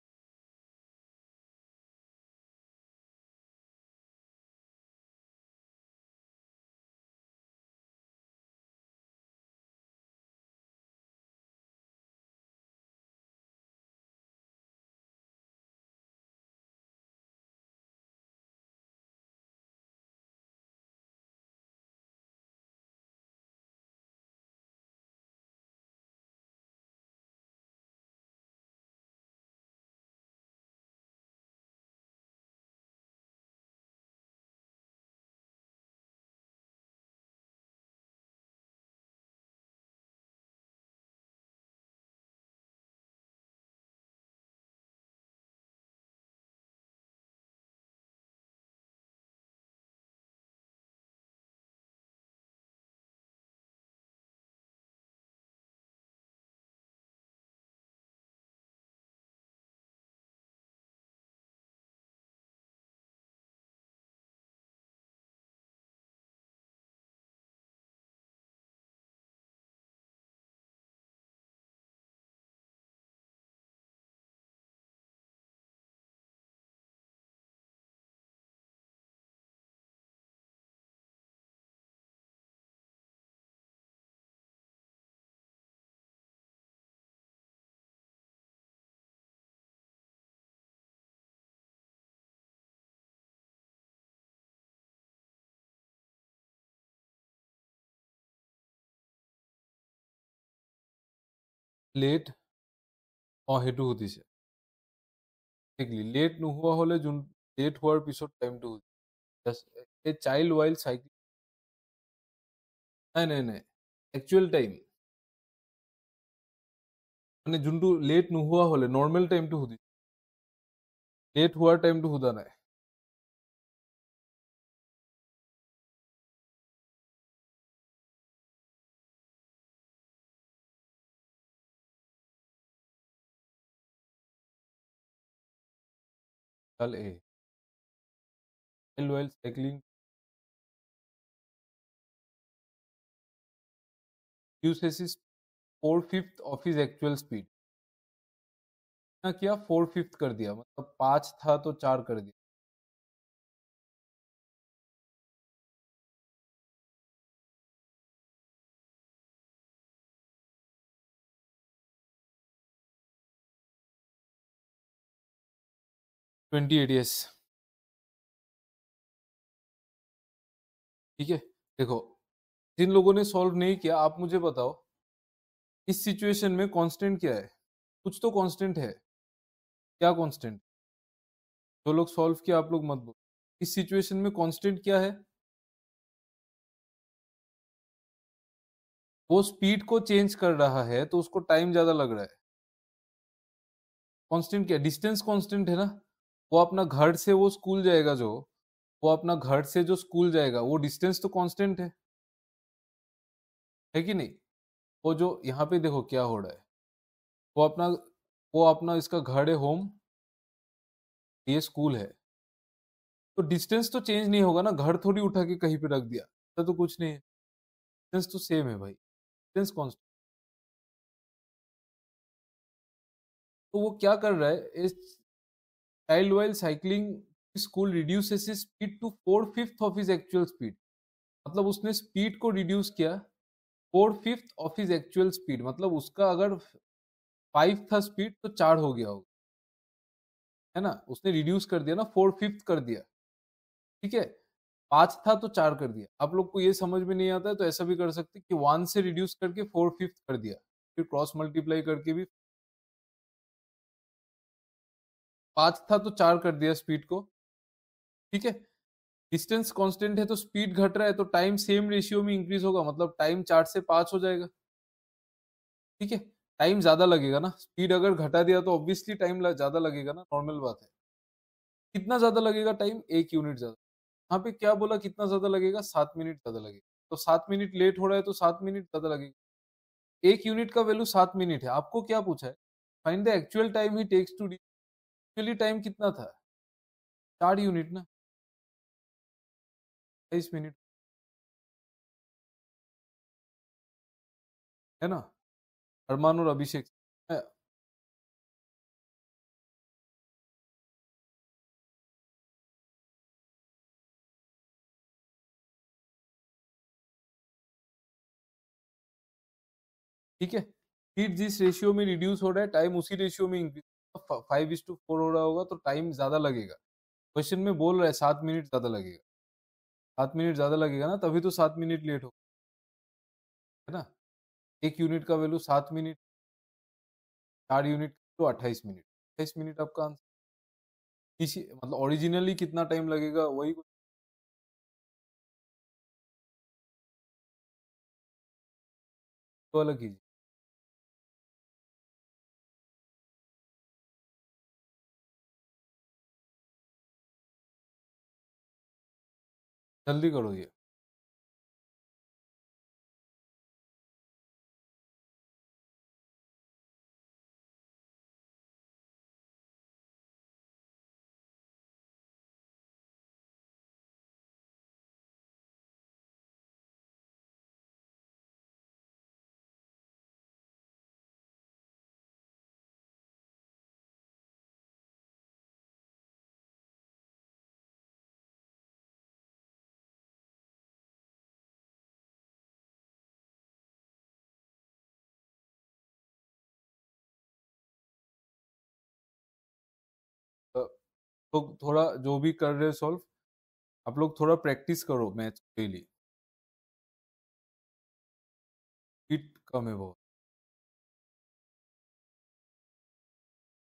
লেট অঁ সেইটো সুধিছে একজেক্টলি লেট নোহোৱা হ'লে যোন লেট হোৱাৰ পিছত টাইমটো সুধিছে এই চাইল্ড ৱাইল্ড চাইকেল নাই নাই নাই একচুৱেল টাইম মানে যোনটো লেট নোহোৱা হ'লে নৰ্মেল টাইমটো সুধিছে লেট হোৱাৰ টাইমটো সোধা নাই while cycling uses four fifth of his actual speed ना किया फोर फिफ्थ कर दिया मतलब पांच था तो चार कर दिया ट्वेंटी एट ईयर्स ठीक है देखो जिन लोगों ने सॉल्व नहीं किया आप मुझे बताओ इस सिचुएशन में कांस्टेंट क्या है कुछ तो कांस्टेंट है क्या कांस्टेंट जो लोग सॉल्व किया आप लोग मत बोलो इस सिचुएशन में कांस्टेंट क्या है वो स्पीड को चेंज कर रहा है तो उसको टाइम ज्यादा लग रहा है कांस्टेंट क्या डिस्टेंस कांस्टेंट है ना वो अपना घर से वो स्कूल जाएगा जो वो अपना घर से जो स्कूल जाएगा वो डिस्टेंस तो कांस्टेंट है है कि नहीं वो जो यहाँ पे देखो क्या हो रहा है वो अपना वो अपना इसका घर है होम ये स्कूल है तो डिस्टेंस तो चेंज नहीं होगा ना घर थोड़ी उठा के कहीं पे रख दिया ऐसा तो कुछ नहीं है डिस्टेंस तो सेम है भाई डिस्टेंस कॉन्स्टेंट तो वो क्या कर रहा है इस child while cycling his school reduces his speed to four fifth of his actual speed मतलब उसने स्पीड को रिड्यूस किया four fifth of his actual speed मतलब उसका अगर फाइव था स्पीड तो चार हो गया होगा है ना उसने रिड्यूस कर दिया ना फोर फिफ्थ कर दिया ठीक है पाँच था तो चार कर दिया आप लोग को ये समझ में नहीं आता है तो ऐसा भी कर सकते कि वन से रिड्यूस करके फोर फिफ्थ कर दिया फिर क्रॉस मल्टीप्लाई करके भी पाँच था तो चार कर दिया स्पीड को ठीक है डिस्टेंस कांस्टेंट है तो स्पीड घट रहा है तो टाइम सेम रेशियो में इंक्रीज होगा मतलब टाइम चार से पाँच हो जाएगा ठीक है टाइम ज़्यादा लगेगा ना स्पीड अगर घटा दिया तो ऑब्वियसली टाइम ज़्यादा लगेगा ना नॉर्मल बात है कितना ज़्यादा लगेगा टाइम एक यूनिट ज़्यादा यहाँ पे क्या बोला कितना ज़्यादा लगेगा सात मिनट ज़्यादा लगेगा तो सात मिनट लेट हो रहा है तो सात मिनट ज़्यादा लगेगा एक यूनिट का वैल्यू सात मिनट है आपको क्या पूछा है find the actual time he takes to डी एक्चुअली टाइम कितना था चार यूनिट ना तेईस मिनट है ना अरमान और अभिषेक ठीक है हीट जिस रेशियो में रिड्यूस हो रहा है टाइम उसी रेशियो में increase five is to four हो रहा होगा तो टाइम ज़्यादा लगेगा क्वेश्चन में बोल रहा है सात मिनट ज़्यादा लगेगा सात मिनट ज़्यादा लगेगा ना तभी तो सात मिनट लेट हो है ना एक यूनिट का वैल्यू सात मिनट चार यूनिट तो अट्ठाईस मिनट अट्ठाईस मिनट आपका आंसर किसी मतलब ओरिजिनली कितना टाइम लगेगा वही कुछ तो अलग कीजिए जल्दी करो ये लोग तो थोड़ा जो भी कर रहे हो सॉल्व आप लोग थोड़ा प्रैक्टिस करो मैच के लिए हिट कम है बहुत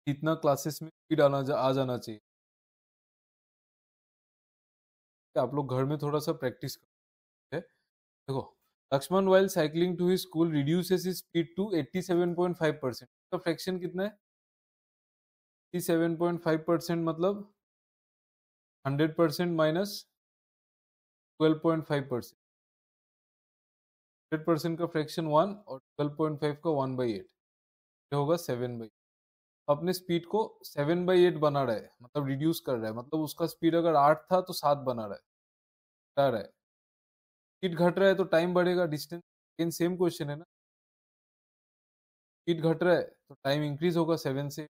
कितना क्लासेस में स्पीड आना जा, आ जाना चाहिए आप लोग घर में थोड़ा सा प्रैक्टिस करो देखो Laxman while cycling to his school reduces speed to eighty seven point five percent fraction कितना है 67.5 सेवन पॉइंट फाइव परसेंट मतलब hundred percent minus twelve point five percent hundred percent का फ्रैक्शन वन और ट्वेल्व पॉइंट फाइव का one by eight ये होगा seven by तो अपने स्पीड को सेवन बाई एट बना रहा है मतलब रिड्यूस कर रहा है मतलब उसका स्पीड अगर आठ था तो सात बना रहा है घटा रहा है स्पीड घट रहा है तो टाइम बढ़ेगा डिस्टेंस लेकिन सेम क्वेश्चन है ना स्पीड घट रहा है तो टाइम इंक्रीज होगा सेवन से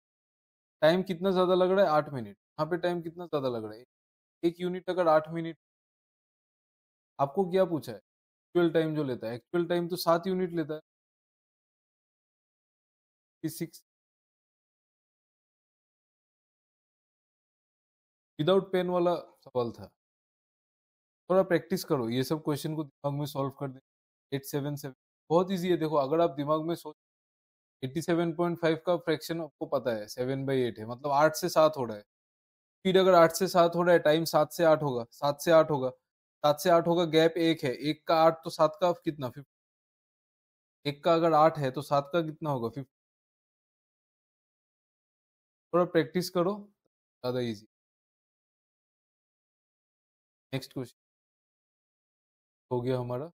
टाइम कितना ज़्यादा लग रहा है आठ मिनट यहाँ पे टाइम कितना ज़्यादा लग रहा है एक यूनिट अगर आठ मिनट आपको क्या पूछा है एक्चुअल टाइम जो लेता है एक्चुअल टाइम तो सात यूनिट लेता है सिक्स विदाउट पेन वाला सवाल था थोड़ा प्रैक्टिस करो ये सब क्वेश्चन को दिमाग में सॉल्व कर दे एट सेवन सेवन बहुत ईजी है देखो अगर आप दिमाग में सोच 87.5 का फ्रैक्शन आपको पता है सेवन बाई एट है मतलब आठ से सात हो रहा है स्पीड अगर आठ से सात हो रहा है टाइम सात से आठ होगा सात से आठ होगा सात से आठ होगा गैप एक है एक का आठ तो सात का कितना फिफ्टी एक का अगर आठ है तो सात का कितना होगा फिफ्टी थोड़ा प्रैक्टिस करो ज़्यादा इजी नेक्स्ट क्वेश्चन हो गया हमारा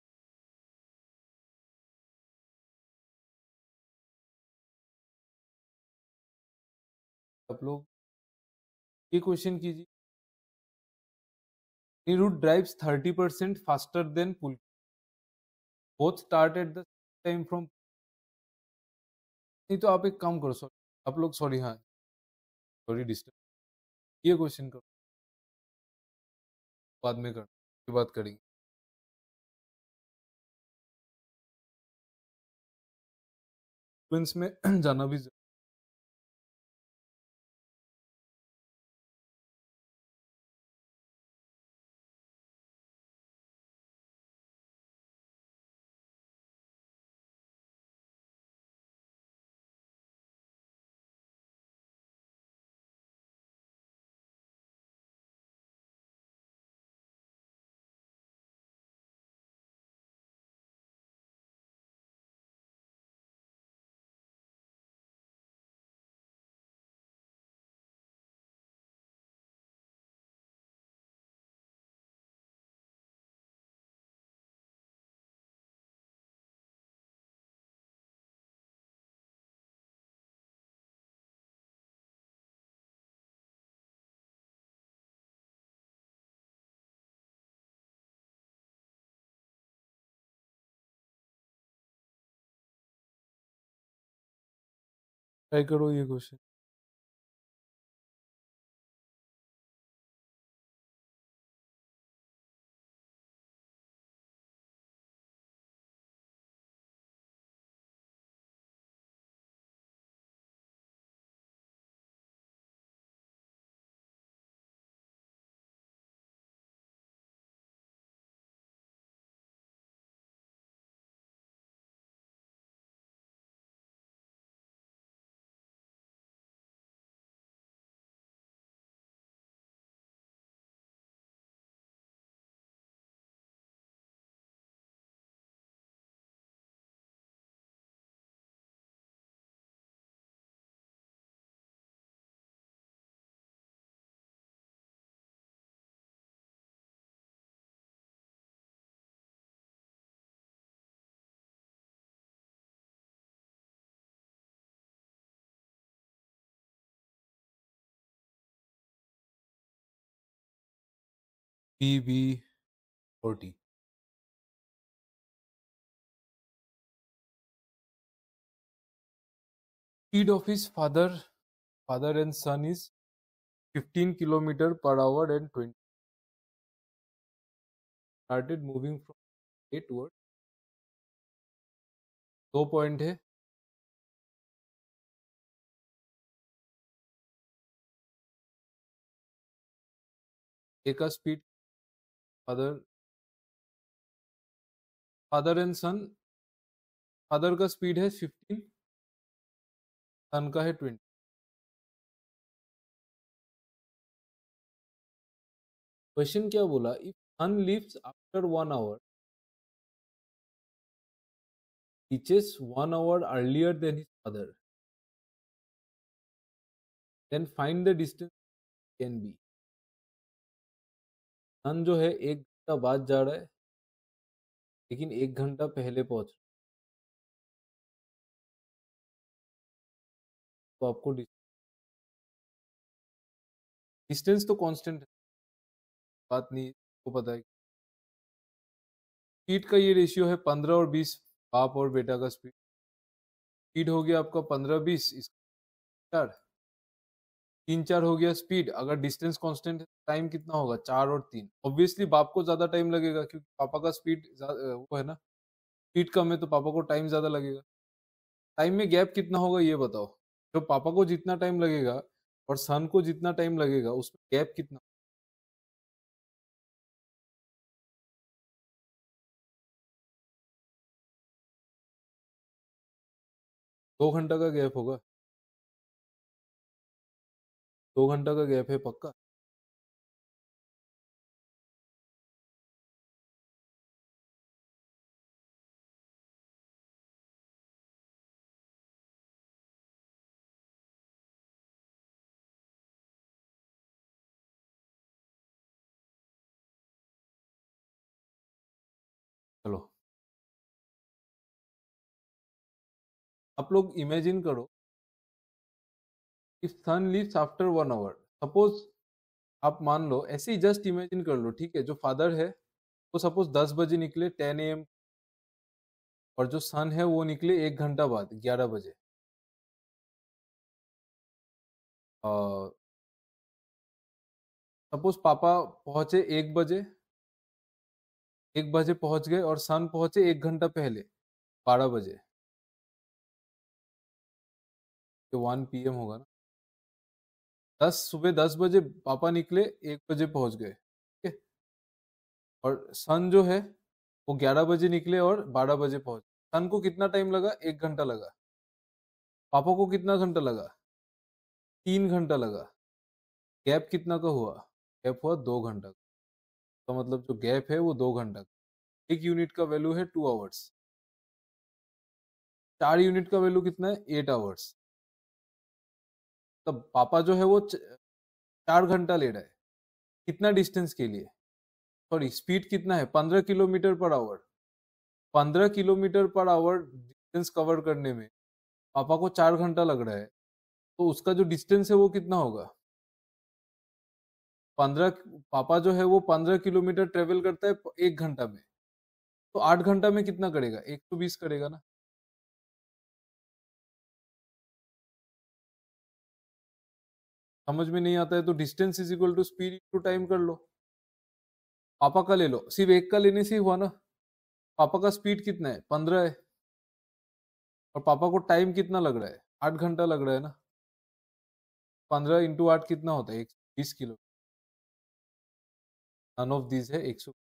आप लोग ये क्वेश्चन कीजिए रूट drives 30% फास्टर देन पुल both start at the time from नहीं तो आप एक काम करो सॉरी आप लोग सॉरी हाँ सॉरी डिस्टर्ब ये क्वेश्चन करो बाद में कर की बात करेंगे में जाना भी जा। ट्राई करो ये question forty speed of his father father and son is 15 kilometer per hour and 20 started moving from a toward दो पॉइंट है ए का speed father father and son father का स्पीड है फिफ्टीन सन का है ट्वेंटी क्वेश्चन क्या बोला if son leaves after one hour reaches one hour earlier than his father then find the distance can be son जो है एक घंटा बाद जा रहा है, लेकिन एक घंटा पहले पहुँच तो आपको डिस्टेंस तो कांस्टेंट है। बात नहीं आपको पता है। स्पीड का ये रेशियो है पंद्रह और बीस बाप और बेटा का स्पीड स्पीड हो गया आपका पंद्रह बीस इसका तीन चार हो गया स्पीड अगर डिस्टेंस कांस्टेंट टाइम कितना होगा चार और तीन ऑब्वियसली बाप को ज्यादा टाइम लगेगा क्योंकि पापा का स्पीड वो है ना स्पीड कम है तो पापा को टाइम ज्यादा लगेगा टाइम में गैप कितना होगा ये बताओ जो पापा को जितना टाइम लगेगा और सन को जितना टाइम लगेगा उसमें गैप कितना दो घंटा का गैप होगा दो घंटा का गैप है पक्का चलो आप लोग इमेजिन करो if son leaves after one hour suppose आप मान लो ऐसे ही जस्ट इमेजिन कर लो ठीक है जो फादर है वो सपोज दस बजे निकले टेन एम और जो सन है वो निकले एक घंटा बाद ग्यारह बजे सपोज पापा पहुंचे एक बजे एक बजे पहुंच गए और सन पहुंचे एक घंटा पहले बारह बजे वन वन पीएम होगा ना दस सुबह दस बजे पापा निकले एक बजे पहुंच गए ठीक है और सन जो है वो ग्यारह बजे निकले और बारह बजे पहुंच सन को कितना टाइम लगा एक घंटा लगा पापा को कितना घंटा लगा तीन घंटा लगा गैप कितना का हुआ गैप हुआ दो घंटा का तो मतलब जो गैप है वो दो घंटा का एक यूनिट का वैल्यू है टू आवर्स चार यूनिट का वैल्यू कितना है एट आवर्स तब पापा जो है वो चार घंटा ले रहा है कितना डिस्टेंस के लिए सॉरी स्पीड कितना है पंद्रह किलोमीटर पर आवर पंद्रह kilometre per our distance cover करने में पापा को चार घंटा लग रहा है तो उसका जो डिस्टेंस है वो कितना होगा पंद्रह पापा जो है वो पंद्रह किलोमीटर ट्रेवल करता है एक घंटा में तो आठ घंटा में कितना करेगा एक सौ बीस करेगा ना समझ में नहीं आता है तो distance is equal to speed to time कर लो पापा का ले लो सिर्फ एक का लेने से ही हुआ ना पापा का स्पीड कितना है पंद्रह है और पापा को टाइम कितना लग रहा है आठ घंटा लग रहा है ना पंद्रह इंटू आठ कितना होता है एक सौ बीस किलो नन ऑफ दीज है एक सौ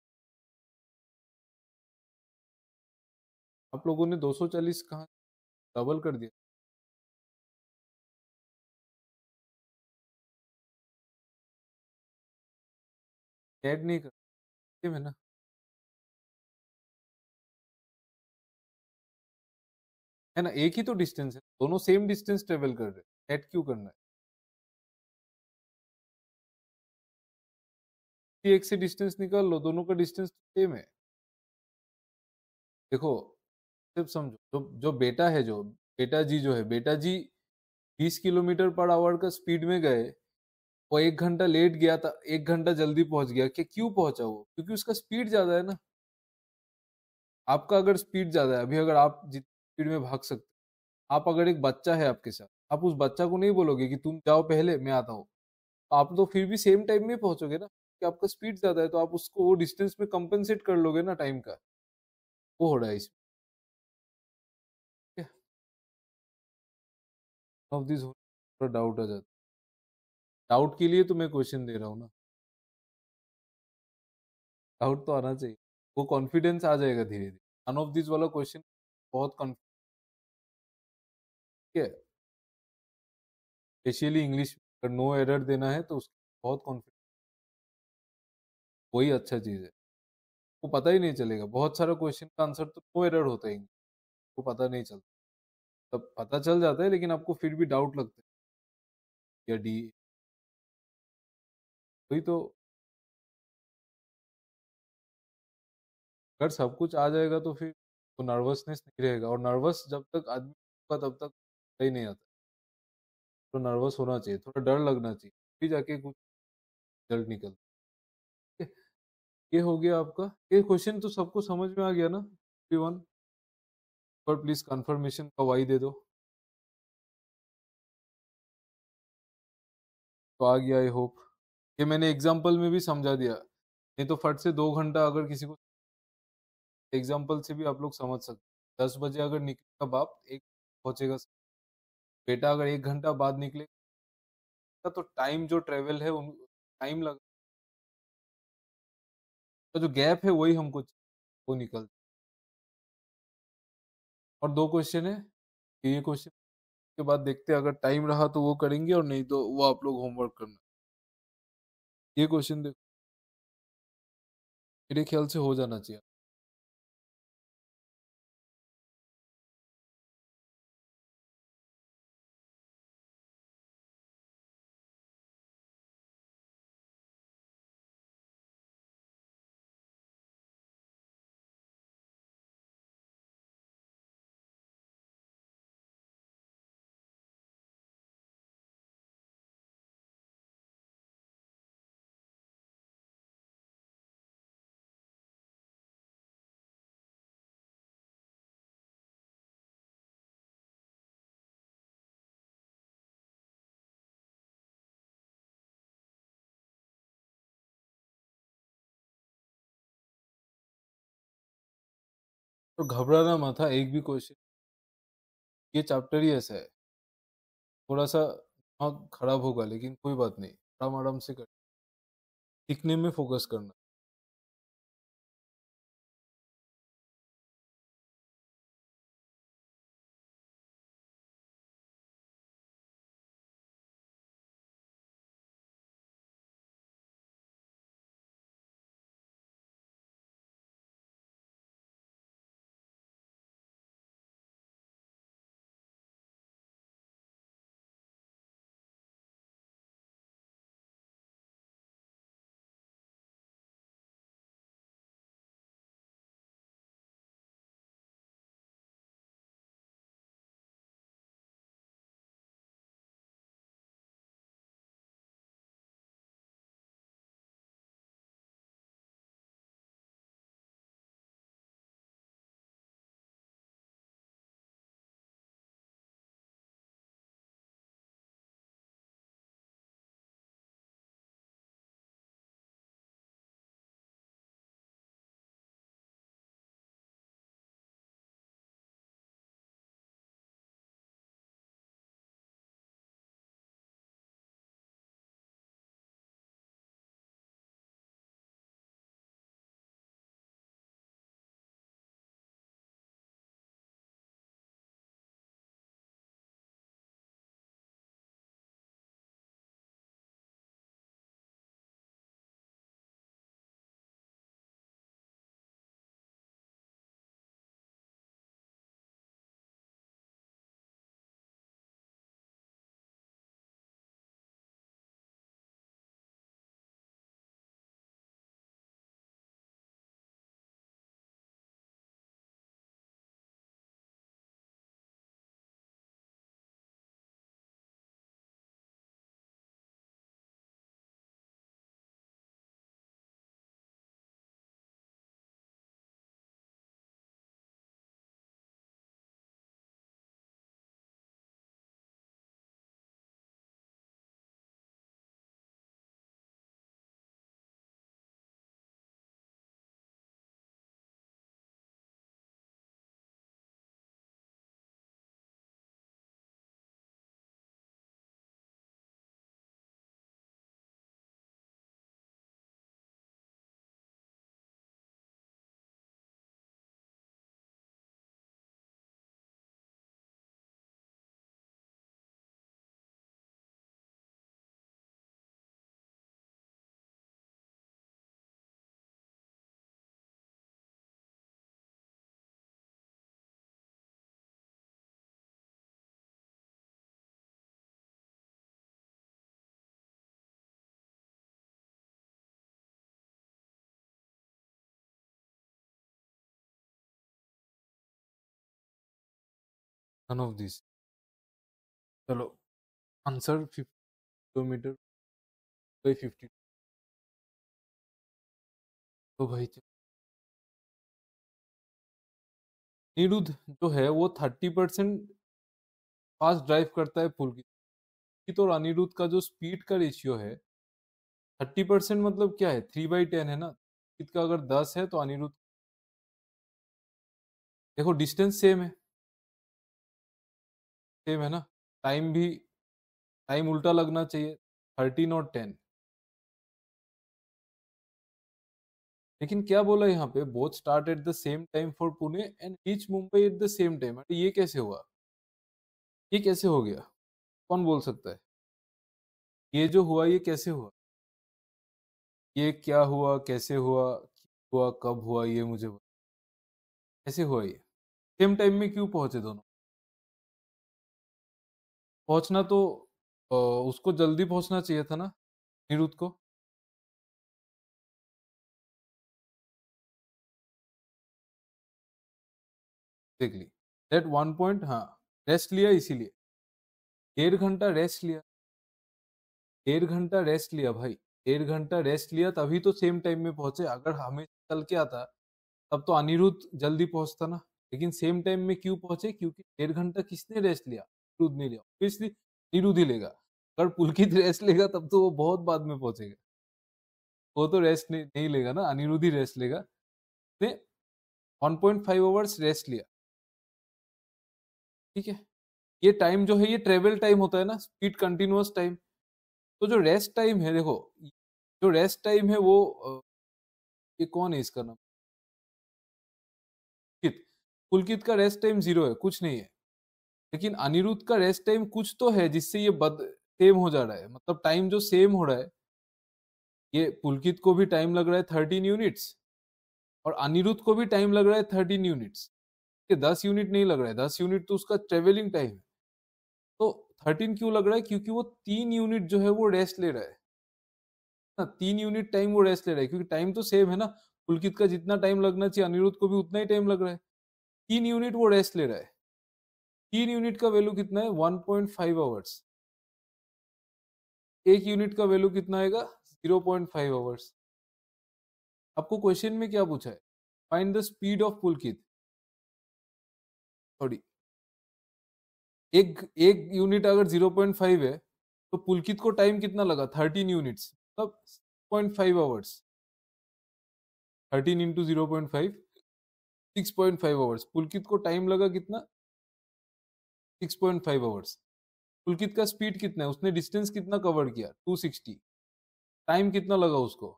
आप लोगों ने दो सौ चालीस कहा डबल कर दिया ऐड नहीं कर है ना है ना एक ही तो डिस्टेंस है दोनों सेम डिस्टेंस ट्रेवल कर रहे हैं ऐड क्यों करना है एक से डिस्टेंस निकाल लो दोनों का डिस्टेंस सेम तो है देखो सिर्फ समझो जो जो बेटा है जो बेटा जी जो है बेटा जी 20 किलोमीटर पर आवर का स्पीड में गए वो एक घंटा लेट गया था एक घंटा जल्दी पहुंच गया क्या क्यों पहुंचा वो क्योंकि उसका स्पीड ज्यादा है ना आपका अगर स्पीड ज्यादा है अभी अगर आप जितनी स्पीड में भाग सकते आप अगर एक बच्चा है आपके साथ आप उस बच्चा को नहीं बोलोगे कि तुम जाओ पहले मैं आता हूँ तो आप तो फिर भी सेम टाइम में पहुंचोगे ना कि आपका स्पीड ज्यादा है तो आप उसको वो डिस्टेंस में कंपनसेट कर लोगे ना टाइम का वो हो रहा है इसमें डाउट आ जाता डाउट के लिए तो मैं क्वेश्चन दे रहा हूँ ना डाउट तो आना चाहिए वो कॉन्फिडेंस आ जाएगा धीरे धीरे वन ऑफ दिस वाला क्वेश्चन बहुत ठीक है स्पेशली इंग्लिश अगर नो एरर देना है तो उसके बहुत कॉन्फिडेंस वही अच्छा चीज़ है वो पता ही नहीं चलेगा बहुत सारा क्वेश्चन का आंसर तो नो एरर होता है को पता नहीं चलता तब पता चल जाता है लेकिन आपको फिर भी डाउट लगता है या डी वही तो अगर सब कुछ आ जाएगा तो फिर तो नर्वसनेस नहीं रहेगा और नर्वस जब तक आदमी का तब तक सही नहीं आता तो नर्वस होना चाहिए थोड़ा डर लगना चाहिए फिर जाके कुछ जल्द निकल ये हो गया आपका ये क्वेश्चन तो सबको समझ में आ गया ना fifty one per please confirmation का वाई दे दो तो आ गया आई होप ये मैंने एग्जाम्पल में भी समझा दिया नहीं तो फट से दो घंटा अगर किसी को एग्जाम्पल से भी आप लोग समझ सकते दस बजे अगर निकलेगा बाप एक पहुँचेगा बेटा अगर एक घंटा बाद निकलेगा तो टाइम जो ट्रेवल है उन टाइम लगा तो जो गैप है वही हमको वो निकल और दो क्वेश्चन है ये क्वेश्चन के बाद देखते हैं अगर टाइम रहा तो वो करेंगे और नहीं तो वो आप लोग होमवर्क करना ये क्वेश्चन देखो मेरे ख्याल से हो जाना चाहिए तो घबराना मत था हाँ, एक भी क्वेश्चन ये चैप्टर ही ऐसा है थोड़ा सा दिमाग खराब होगा लेकिन कोई बात नहीं आराम आराम से कर सीखने में फोकस करना none of these चलो आंसर किलोमीटर बाई फिफ्टी तो भाई निरुद्ध जो है वो थर्टी परसेंट फास्ट ड्राइव करता है पुल की तो अनिरुद्ध का जो स्पीड का रेशियो है थर्टी परसेंट मतलब क्या है थ्री बाई टेन है ना का अगर दस है तो अनिरुद्ध देखो डिस्टेंस सेम है सेम है ना टाइम भी टाइम उल्टा लगना चाहिए थर्टीन और टेन लेकिन क्या बोला यहाँ पे both start at the same time for Pune and reach Mumbai at the same time ये कैसे हुआ ये कैसे हो गया कौन बोल सकता है ये जो हुआ ये कैसे हुआ ये क्या हुआ कैसे हुआ हुआ कब हुआ ये मुझे कैसे हुआ ये सेम टाइम में क्यों पहुंचे दोनों पहुंचना तो उसको जल्दी पहुंचना चाहिए था ना निरुद्ध को देख ली डेट वन पॉइंट हाँ रेस्ट लिया इसीलिए डेढ़ घंटा रेस्ट लिया डेढ़ घंटा रेस्ट लिया भाई डेढ़ घंटा रेस्ट लिया तभी तो सेम टाइम में पहुंचे अगर हमें चल के आता तब तो अनिरुद्ध जल्दी पहुंचता ना लेकिन सेम टाइम में क्यों पहुंचे क्योंकि डेढ़ घंटा किसने रेस्ट लिया अनिरुद्ध नहीं लिया ऑब्वियसली अनिरुद्ध ही लेगा अगर पुलकित रेस्ट लेगा तब तो वो बहुत बाद में पहुंचेगा वो तो रेस्ट नहीं, नहीं लेगा ना अनिरुद्ध ही रेस्ट लेगा ने one point five hours rest लिया ठीक है ये टाइम जो है ये ट्रेवल टाइम होता है ना स्पीड कंटिन्यूस टाइम तो जो रेस्ट टाइम है देखो जो रेस्ट टाइम है वो ये कौन है इसका नाम पुलकित का रेस्ट टाइम जीरो है कुछ नहीं है लेकिन अनिरुद्ध का रेस्ट टाइम कुछ तो है जिससे ये बद सेम हो जा रहा है मतलब टाइम जो सेम हो रहा है ये पुलकित को भी टाइम लग रहा है थर्टीन यूनिट्स और अनिरुद्ध को भी टाइम लग रहा है थर्टीन यूनिट्स ये दस यूनिट नहीं लग रहा है दस यूनिट तो उसका ट्रेवलिंग टाइम है तो थर्टीन क्यों लग रहा है क्योंकि वो तीन यूनिट जो है वो रेस्ट ले रहा है ना तीन यूनिट टाइम वो रेस्ट ले रहा है क्योंकि टाइम तो सेम है ना पुलकित का जितना टाइम लगना चाहिए अनिरुद्ध को भी उतना ही टाइम लग रहा है तीन यूनिट वो रेस्ट ले रहा है तीन यूनिट का वैल्यू कितना है 1.5 पॉइंट आवर्स एक यूनिट का वैल्यू कितना आएगा 0.5 पॉइंट आवर्स आपको क्वेश्चन में क्या पूछा है find the speed of Pulkit sorry एक एक यूनिट अगर 0.5 है तो पुलकित को टाइम कितना लगा 13 यूनिट्स मतलब point five hours thirteen into zero point five six point five hours Pulkit को टाइम लगा कितना six point five hours Pulkit का स्पीड कितना है उसने डिस्टेंस कितना कवर किया टू सिक्सटी टाइम कितना लगा उसको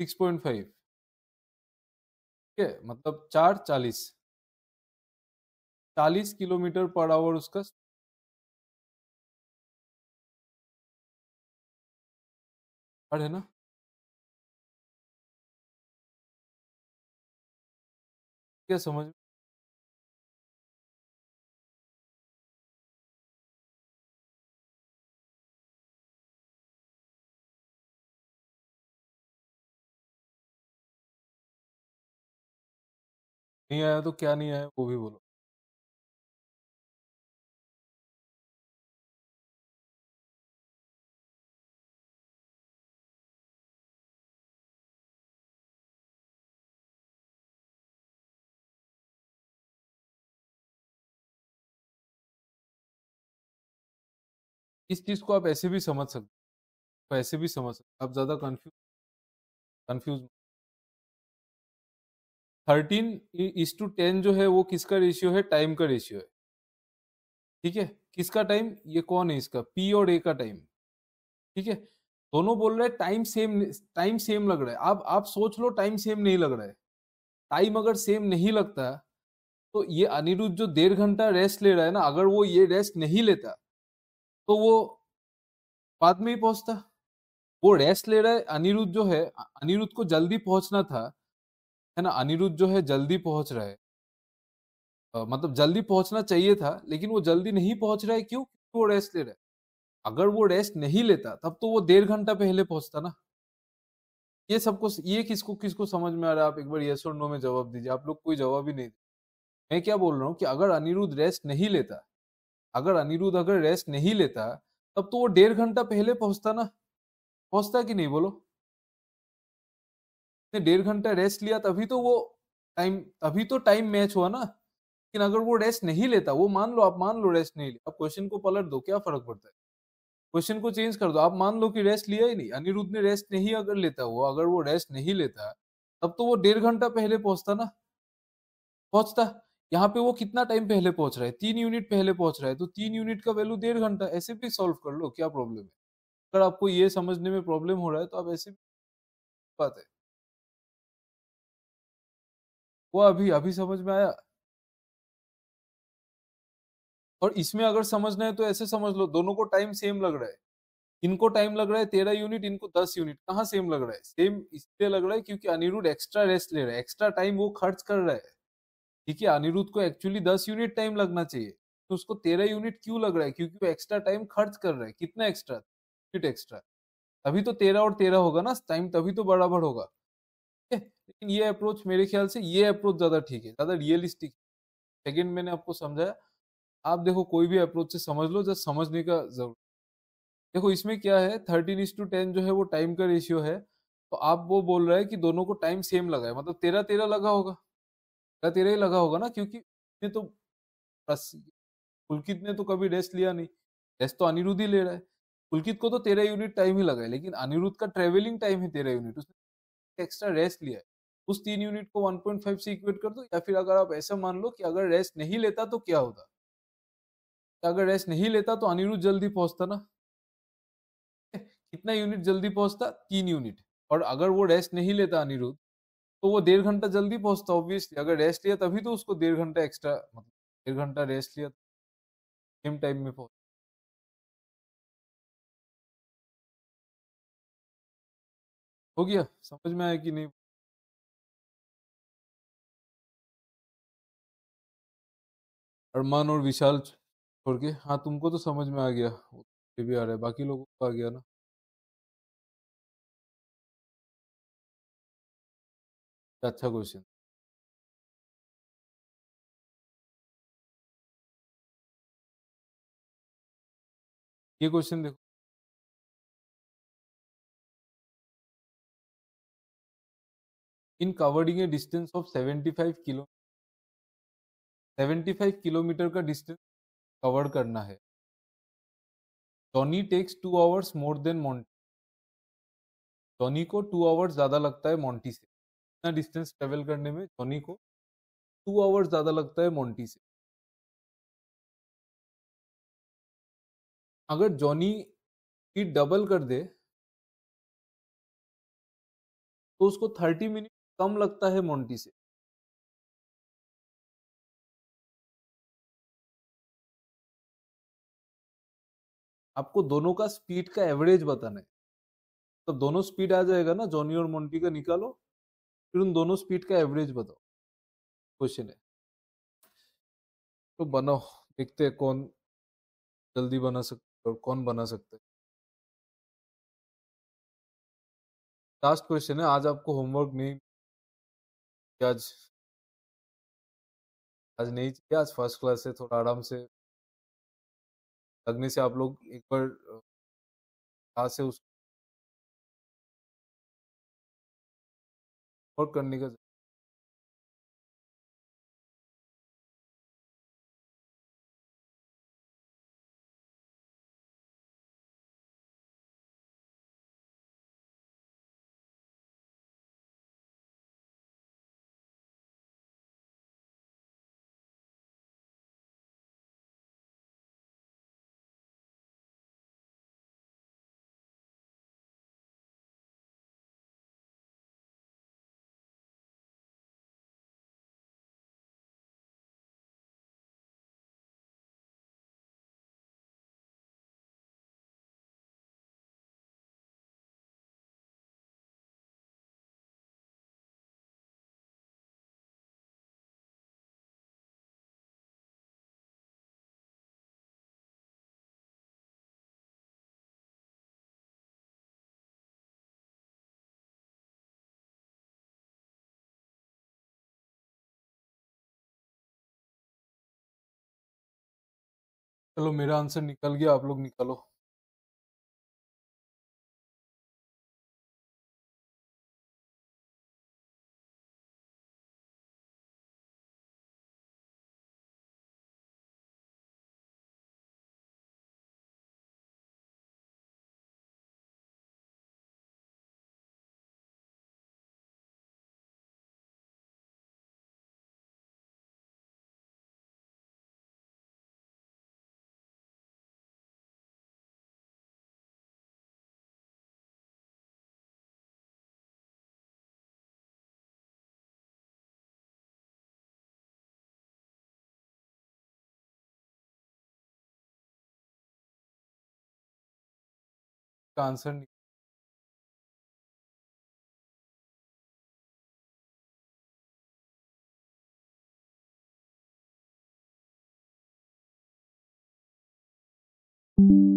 सिक्स पॉइंट फाइव ठीक है मतलब चार चालीस चालीस किलोमीटर पर आवर उसका है ना क्या समझ नहीं आया तो क्या नहीं आया वो भी बोलो। इस चीज़ को आप ऐसे भी समझ सकते हो, ऐसे भी समझ सकते आप ज़्यादा confuse confuse thirteen is to ten जो है वो किसका रेशियो है टाइम का रेशियो है ठीक है किसका टाइम ये कौन है इसका पी और ए का टाइम ठीक है दोनों बोल रहे हैं टाइम सेम टाइम सेम लग रहा है आप आप सोच लो टाइम सेम नहीं लग रहा है टाइम अगर सेम नहीं लगता तो ये अनिरुद्ध जो डेढ़ घंटा रेस्ट ले रहा है ना अगर वो ये रेस्ट नहीं लेता तो वो बाद में ही पहुंचता वो रेस्ट ले रहा है अनिरुद्ध जो है अनिरुद्ध को जल्दी पहुंचना था है ना अनिरुद्ध जो है जल्दी पहुंच रहा है आ, मतलब जल्दी पहुंचना चाहिए था लेकिन वो जल्दी नहीं पहुंच रहा है क्यों वो रेस्ट ले रहा है अगर वो रेस्ट नहीं लेता तब तो वो डेढ़ घंटा पहले पहुंचता ना ये सबको ये किसको किसको समझ में आ रहा है आप एक बार यस और नो में जवाब दीजिए आप लोग कोई जवाब ही नहीं मैं क्या बोल रहा हूँ कि अगर अनिरुद्ध रेस्ट नहीं लेता अगर अनिरुद्ध अगर रेस्ट नहीं लेता तब तो वो डेढ़ घंटा पहले पहुंचता ना पहुंचता कि नहीं बोलो ने डेढ़ घंटा रेस्ट लिया तभी तो वो टाइम तभी तो टाइम मैच हुआ ना लेकिन अगर वो रेस्ट नहीं लेता वो मान लो आप मान लो रेस्ट नहीं लिया अब क्वेश्चन को पलट दो क्या फर्क पड़ता है क्वेश्चन को चेंज कर दो आप मान लो कि रेस्ट लिया ही नहीं अनिरुद्ध ने रेस्ट नहीं अगर लेता हुआ अगर वो रेस्ट नहीं लेता तब तो वो डेढ़ घंटा पहले पहुंचता ना पहुंचता यहाँ पे वो कितना टाइम पहले पहुंच रहा है तीन यूनिट पहले पहुंच रहा है तो तीन यूनिट का वैल्यू डेढ़ घंटा ऐसे भी सॉल्व कर लो क्या प्रॉब्लम है अगर आपको ये समझने में प्रॉब्लम हो रहा है तो आप ऐसे भी बात है वो अभी अभी समझ में आया और इसमें अगर समझना है तो ऐसे समझ लो दोनों को टाइम सेम लग रहा है इनको टाइम लग रहा है तेरह यूनिट इनको दस यूनिट कहाँ सेम लग रहा है सेम इसलिए लग रहा है क्योंकि अनिरुद्ध एक्स्ट्रा रेस्ट ले रहा है एक्स्ट्रा टाइम वो खर्च कर रहा है ठीक है अनिरुद्ध को एक्चुअली दस यूनिट टाइम लगना चाहिए तो उसको तेरह यूनिट क्यों लग रहा है क्योंकि वो एक्स्ट्रा टाइम खर्च कर रहा है कितना एक्स्ट्रा यूनिट एक्स्ट्रा तभी तो तेरह और तेरह होगा ना टाइम तभी तो बराबर होगा लेकिन ये अप्रोच मेरे ख्याल से ये अप्रोच ज़्यादा ठीक है ज़्यादा रियलिस्टिक सेकेंड मैंने आपको समझाया आप देखो कोई भी अप्रोच से समझ लो जस्ट समझने का जरूर देखो इसमें क्या है थर्टीन इज टू टेन जो है वो टाइम का रेशियो है तो आप वो बोल रहे हैं कि दोनों को टाइम सेम लगा है मतलब तेरह तेरह लगा होगा तेरह तेरह ही लगा होगा ना क्योंकि ने तो पुलकित ने तो कभी रेस्ट लिया नहीं रेस्ट तो अनिरुद्ध ही ले रहा है पुलकित को तो तेरह यूनिट टाइम ही लगा है लेकिन अनिरुद्ध का ट्रेवलिंग टाइम है तेरह यूनिट उसने एक्स्ट्रा रेस्ट लिया है उस तीन यूनिट को 1.5 से इक्वेट कर दो या फिर अगर आप ऐसा मान लो कि अगर रेस्ट नहीं लेता तो क्या होता अगर रेस्ट नहीं लेता तो अनिरुद्ध जल्दी पहुंचता ना कितना यूनिट जल्दी पहुंचता तीन यूनिट और अगर वो रेस्ट नहीं लेता अनिरुद्ध तो वो डेढ़ घंटा जल्दी पहुंचता ऑब्वियसली अगर रेस्ट लिया तभी तो उसको डेढ़ घंटा एक्स्ट्रा मतलब डेढ़ घंटा रेस्ट लिया सेम टाइम में पहुंच हो गया समझ में आया कि नहीं अरमान और विशाल छोड़ के हाँ तुमको तो समझ में आ गया ये तो भी आ रहा है बाकी लोगों को तो आ गया ना अच्छा क्वेश्चन ये क्वेश्चन देखो in covering a distance of 75 kilo 75 kilometer का डिस्टेंस कवर करना है Tony takes two hours more than Monty Tony को टू आवर्स ज़्यादा लगता है मॉन्टी से इतना डिस्टेंस ट्रेवल करने में टॉनी को टू आवर्स ज़्यादा लगता है मॉन्टी से अगर जॉनी की डबल कर दे तो उसको थर्टी मिनट कम लगता है मोंटी से आपको दोनों का स्पीड का एवरेज बताना है तो दोनों स्पीड आ जाएगा ना जॉनी और मोंटी का निकालो फिर उन दोनों स्पीड का एवरेज बताओ क्वेश्चन है तो बनाओ देखते हैं कौन जल्दी बना सकते और कौन बना सकते लास्ट क्वेश्चन है आज आपको होमवर्क नहीं आज आज नहीं चाहिए आज फर्स्ट क्लास है थोड़ा आराम से लगने से आप लोग एक बार क्लास से उस और करने का चलो मेरा आंसर निकल गया आप लोग निकालो इसका आंसर thank you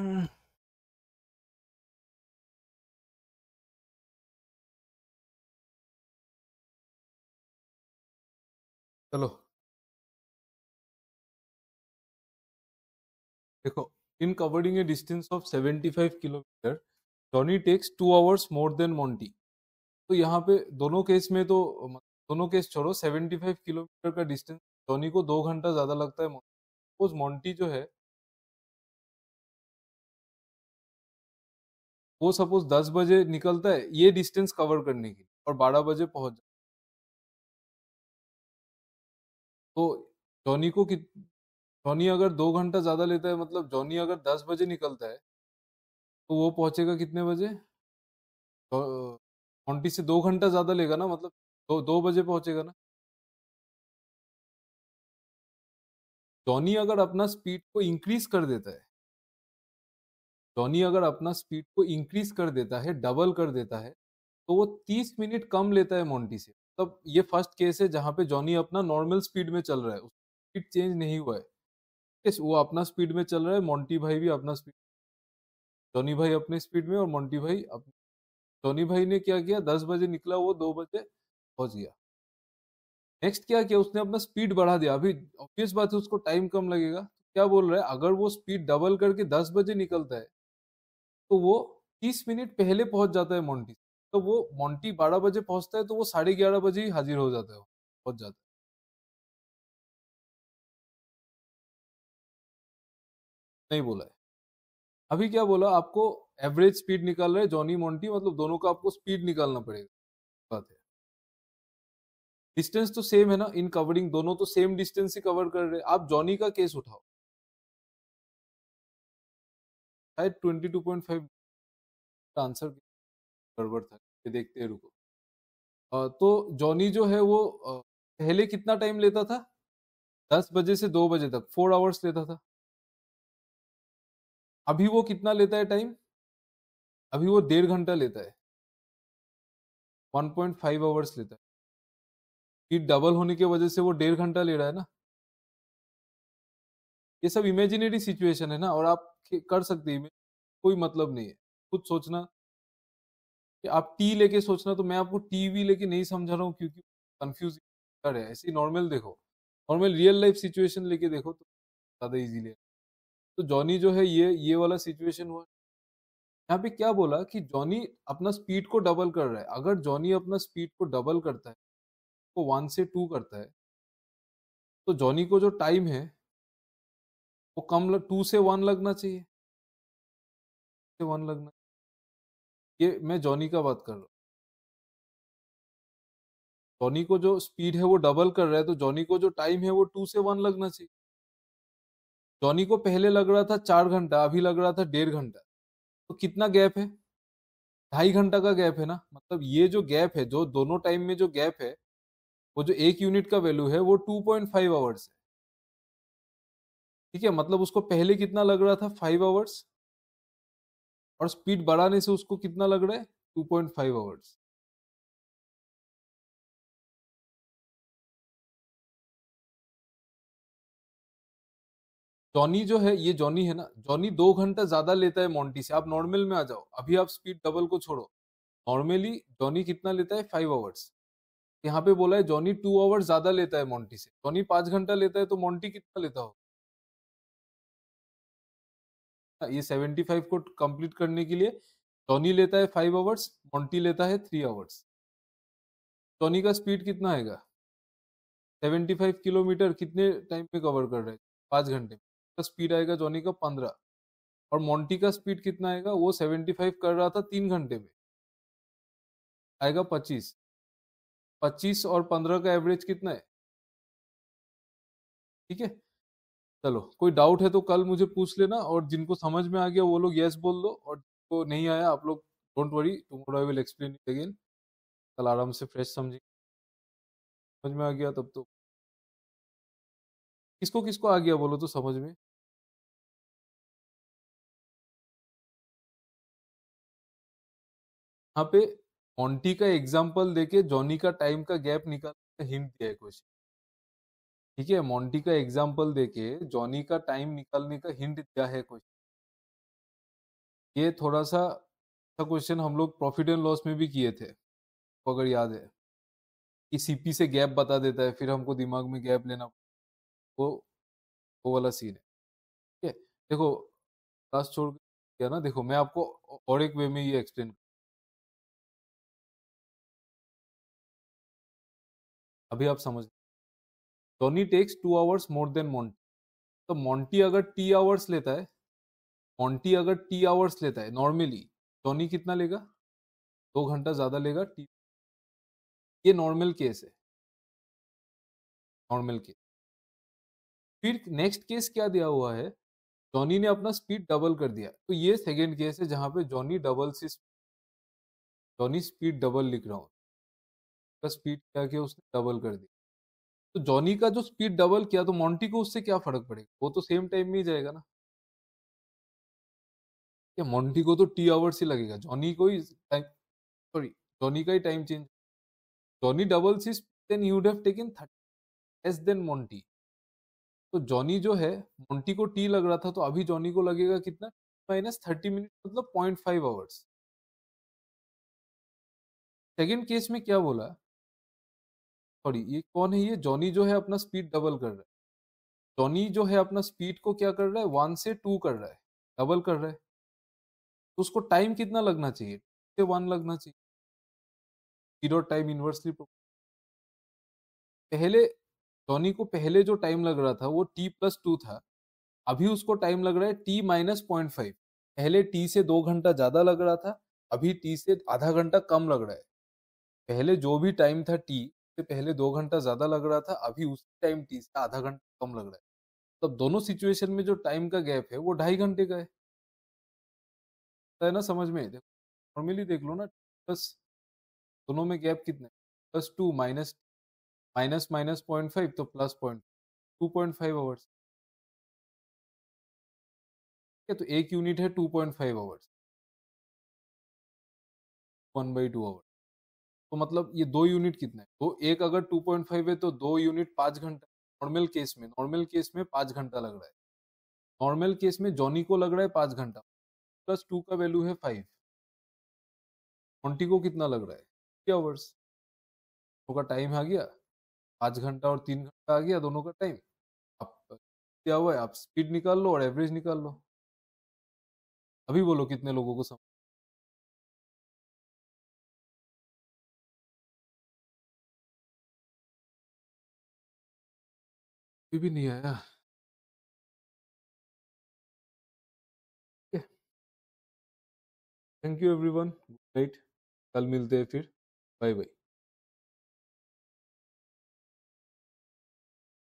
Mm. चलो देखो in covering a distance of 75 kilometer Johnny takes two hours more than Monty तो यहाँ पे दोनों केस में तो दोनों केस छोड़ो 75 किलोमीटर का डिस्टेंस जॉनी को दो घंटा ज़्यादा लगता है मॉन्टी जो है वो सपोज दस बजे निकलता है ये डिस्टेंस कवर करने के लिए और बारह बजे पहुंच जाता तो जॉनी को जॉनी अगर दो घंटा ज़्यादा लेता है मतलब जॉनी अगर दस बजे निकलता है तो वो पहुंचेगा कितने बजे ट्वेंटी तो, से दो घंटा ज़्यादा लेगा ना मतलब दो दो बजे पहुंचेगा ना जॉनी अगर अपना स्पीड को इंक्रीज कर देता है धोनी अगर अपना स्पीड को इंक्रीज कर देता है डबल कर देता है तो वो तीस मिनट कम लेता है मोन्टी से तब ये फर्स्ट केस है जहाँ पे जॉनी अपना नॉर्मल स्पीड में चल रहा है स्पीड चेंज नहीं हुआ है वो अपना स्पीड में चल रहा है मोन्टी भाई भी अपना स्पीड धोनी भाई अपने स्पीड में और मोन्टी भाई अपने धोनी भाई ने क्या किया दस बजे निकला वो दो बजे पहुंच गया नेक्स्ट क्या किया उसने अपना स्पीड बढ़ा दिया अभी ऑब्वियस बात है उसको टाइम कम लगेगा क्या बोल रहा है अगर वो स्पीड डबल करके दस बजे निकलता है तो वो तीस मिनट पहले पहुंच जाता है मोंटी तो वो मोंटी बारह बजे पहुंचता है तो वो साढ़े ग्यारह बजे ही हाजिर हो जाता है पहुंच जाता है नहीं बोला है अभी क्या बोला आपको एवरेज स्पीड निकाल रहे जॉनी मोंटी मतलब दोनों का आपको स्पीड निकालना पड़ेगा बात है डिस्टेंस तो सेम है ना इन कवरिंग दोनों तो सेम डिस्टेंस ही कवर कर रहे हैं आप जॉनी का केस उठाओ शायद twenty two point five answer गड़बड़ था ये देखते हैं रुको तो जॉनी जो है वो पहले कितना टाइम लेता था दस बजे से दो बजे तक फोर आवर्स लेता था अभी वो कितना लेता है टाइम अभी वो डेढ़ घंटा लेता है वन पॉइंट फाइव आवर्स लेता है डबल होने की वजह से वो डेढ़ घंटा ले रहा है ना ये सब इमेजिनेरी सिचुएशन है ना और आप कर सकते हैं कोई मतलब नहीं है खुद सोचना कि आप टी लेके सोचना तो मैं आपको टीवी लेके नहीं समझा रहा हूँ क्योंकि कंफ्यूज कर है ऐसे नॉर्मल देखो नॉर्मल रियल लाइफ सिचुएशन लेके देखो तो ज़्यादा ईजी ले तो जॉनी जो है ये ये वाला सिचुएशन हुआ यहाँ पे क्या बोला कि जॉनी अपना स्पीड को डबल कर रहा है अगर जॉनी अपना स्पीड को डबल करता है तो वन से टू करता है तो जॉनी को जो टाइम है वो कम लग टू से वन लगना चाहिए से वन लगना ये मैं जॉनी का बात कर रहा हूँ जॉनी को जो स्पीड है वो डबल कर रहा है तो जॉनी को जो टाइम है वो टू से वन लगना चाहिए जॉनी को पहले लग रहा था चार घंटा अभी लग रहा था डेढ़ घंटा तो कितना गैप है ढाई घंटा का गैप है ना मतलब ये जो गैप है जो दोनों टाइम में जो गैप है वो जो एक यूनिट का वैल्यू है वो टू पॉइंट फाइव आवर्स है ठीक है मतलब उसको पहले कितना लग रहा था फाइव आवर्स और स्पीड बढ़ाने से उसको कितना लग रहा है two point five hours Johnny जो है ये जॉनी है ना जॉनी दो घंटा ज्यादा लेता है मॉन्टी से आप नॉर्मल में आ जाओ अभी आप स्पीड डबल को छोड़ो नॉर्मली जॉनी कितना लेता है फाइव आवर्स यहाँ पे बोला है जॉनी टू आवर्स ज्यादा लेता है मोन्टी से जॉनी पांच घंटा लेता है तो मॉन्टी कितना लेता हो हाँ, ये सेवेंटी फाइव को कंप्लीट करने के लिए टॉनी लेता है फाइव आवर्स मॉन्टी लेता है थ्री आवर्स टॉनी का स्पीड कितना आएगा सेवेंटी फाइव किलोमीटर कितने टाइम में कवर कर रहे हैं पाँच घंटे में का स्पीड आएगा जॉनी का पंद्रह और मॉन्टी का स्पीड कितना आएगा वो सेवेंटी फाइव कर रहा था तीन घंटे में आएगा पच्चीस पच्चीस और पंद्रह का एवरेज कितना है ठीक है चलो कोई डाउट है तो कल मुझे पूछ लेना और जिनको समझ में आ गया वो लोग यस बोल दो और जिनको नहीं आया आप लोग don't worry tomorrow I will explain it again कल आराम से फ्रेश समझेंगे समझ में आ गया तब तो किसको किसको आ गया बोलो तो समझ में यहाँ पे मॉन्टी का एग्जाम्पल देके जॉनी का टाइम का गैप निकाल हिंट दिया है क्वेश्चन ठीक है मॉन्टी का एग्जाम्पल देके जॉनी का टाइम निकालने का हिंट दिया है क्वेश्चन ये थोड़ा सा क्वेश्चन हम लोग प्रॉफिट एंड लॉस में भी किए थे तो अगर याद है कि सीपी से गैप बता देता है फिर हमको दिमाग में गैप लेना वो वो वाला सीन है ठीक है देखो क्लास छोड़ गया ना देखो मैं आपको और एक वे में ये एक्सप्लेन अभी आप समझ Tony takes two hours more than Monty तो मॉन्टी अगर टी आवर्स लेता है मॉन्टी अगर टी आवर्स लेता है नॉर्मली टोनी कितना लेगा दो घंटा ज़्यादा लेगा टी ये नॉर्मल केस है नॉर्मल केस फिर नेक्स्ट केस क्या दिया हुआ है जॉनी ने अपना स्पीड डबल कर दिया तो ये सेकेंड केस है जहाँ पे जॉनी डबल से जॉनी स्पीड डबल लिख रहा हूँ उसका स्पीड क्या किया उसने डबल कर दिया तो जॉनी का जो स्पीड डबल किया तो मॉन्टी को उससे क्या फर्क पड़ेगा वो तो सेम टाइम में ही जाएगा ना क्या मोंटी को तो टी आवर्स ही लगेगा जॉनी को ही सॉरी जॉनी का ही time change Johnny double see then you have taken thirty S then Monty तो जॉनी जो है मॉन्टी को टी लग रहा था तो अभी जॉनी को लगेगा कितना माइनस थर्टी मिनट मतलब point five hours second case में क्या बोला सॉरी ये कौन है ये जॉनी जो है अपना स्पीड डबल कर रहा है जॉनी जो है अपना स्पीड को क्या कर रहा है वन से टू कर रहा है डबल कर रहा है तो उसको टाइम कितना लगना चाहिए से वन लगना चाहिए जीरो टाइम इन्वर्सली पहले जॉनी को पहले जो टाइम लग रहा था वो टी प्लस टू था अभी उसको टाइम लग रहा है टी माइनस पॉइंट फाइव पहले टी से दो घंटा ज्यादा लग रहा था अभी टी से आधा घंटा कम लग रहा है पहले जो भी टाइम था टी से पहले दो घंटा ज्यादा लग रहा था अभी उस टाइम टी से आधा घंटा कम लग रहा है तब दोनों सिचुएशन में जो टाइम का गैप है वो ढाई घंटे का है तो है ना समझ में देखो नॉर्मली देख लो ना प्लस दोनों में गैप कितना plus two minus minus minus point five तो plus point two point five hours ठीक है तो एक यूनिट है two point five hours one by two hours तो मतलब ये दो यूनिट कितना है तो एक अगर 2.5 है तो दो यूनिट पाँच घंटा नॉर्मल केस में नॉर्मल केस में पाँच घंटा लग रहा है नॉर्मल केस में जॉनी को लग रहा है पाँच घंटा प्लस टू का वैल्यू है फाइव ट्वेंटी को कितना लग रहा है थ्री आवर्स दोनों का टाइम आ गया पाँच घंटा और तीन घंटा आ गया दोनों का टाइम आप क्या हुआ है आप स्पीड निकाल लो और एवरेज निकाल लो अभी बोलो कितने लोगों को समझ अभी भी नहीं आया thank you everyone good night कल मिलते हैं फिर बाय बाय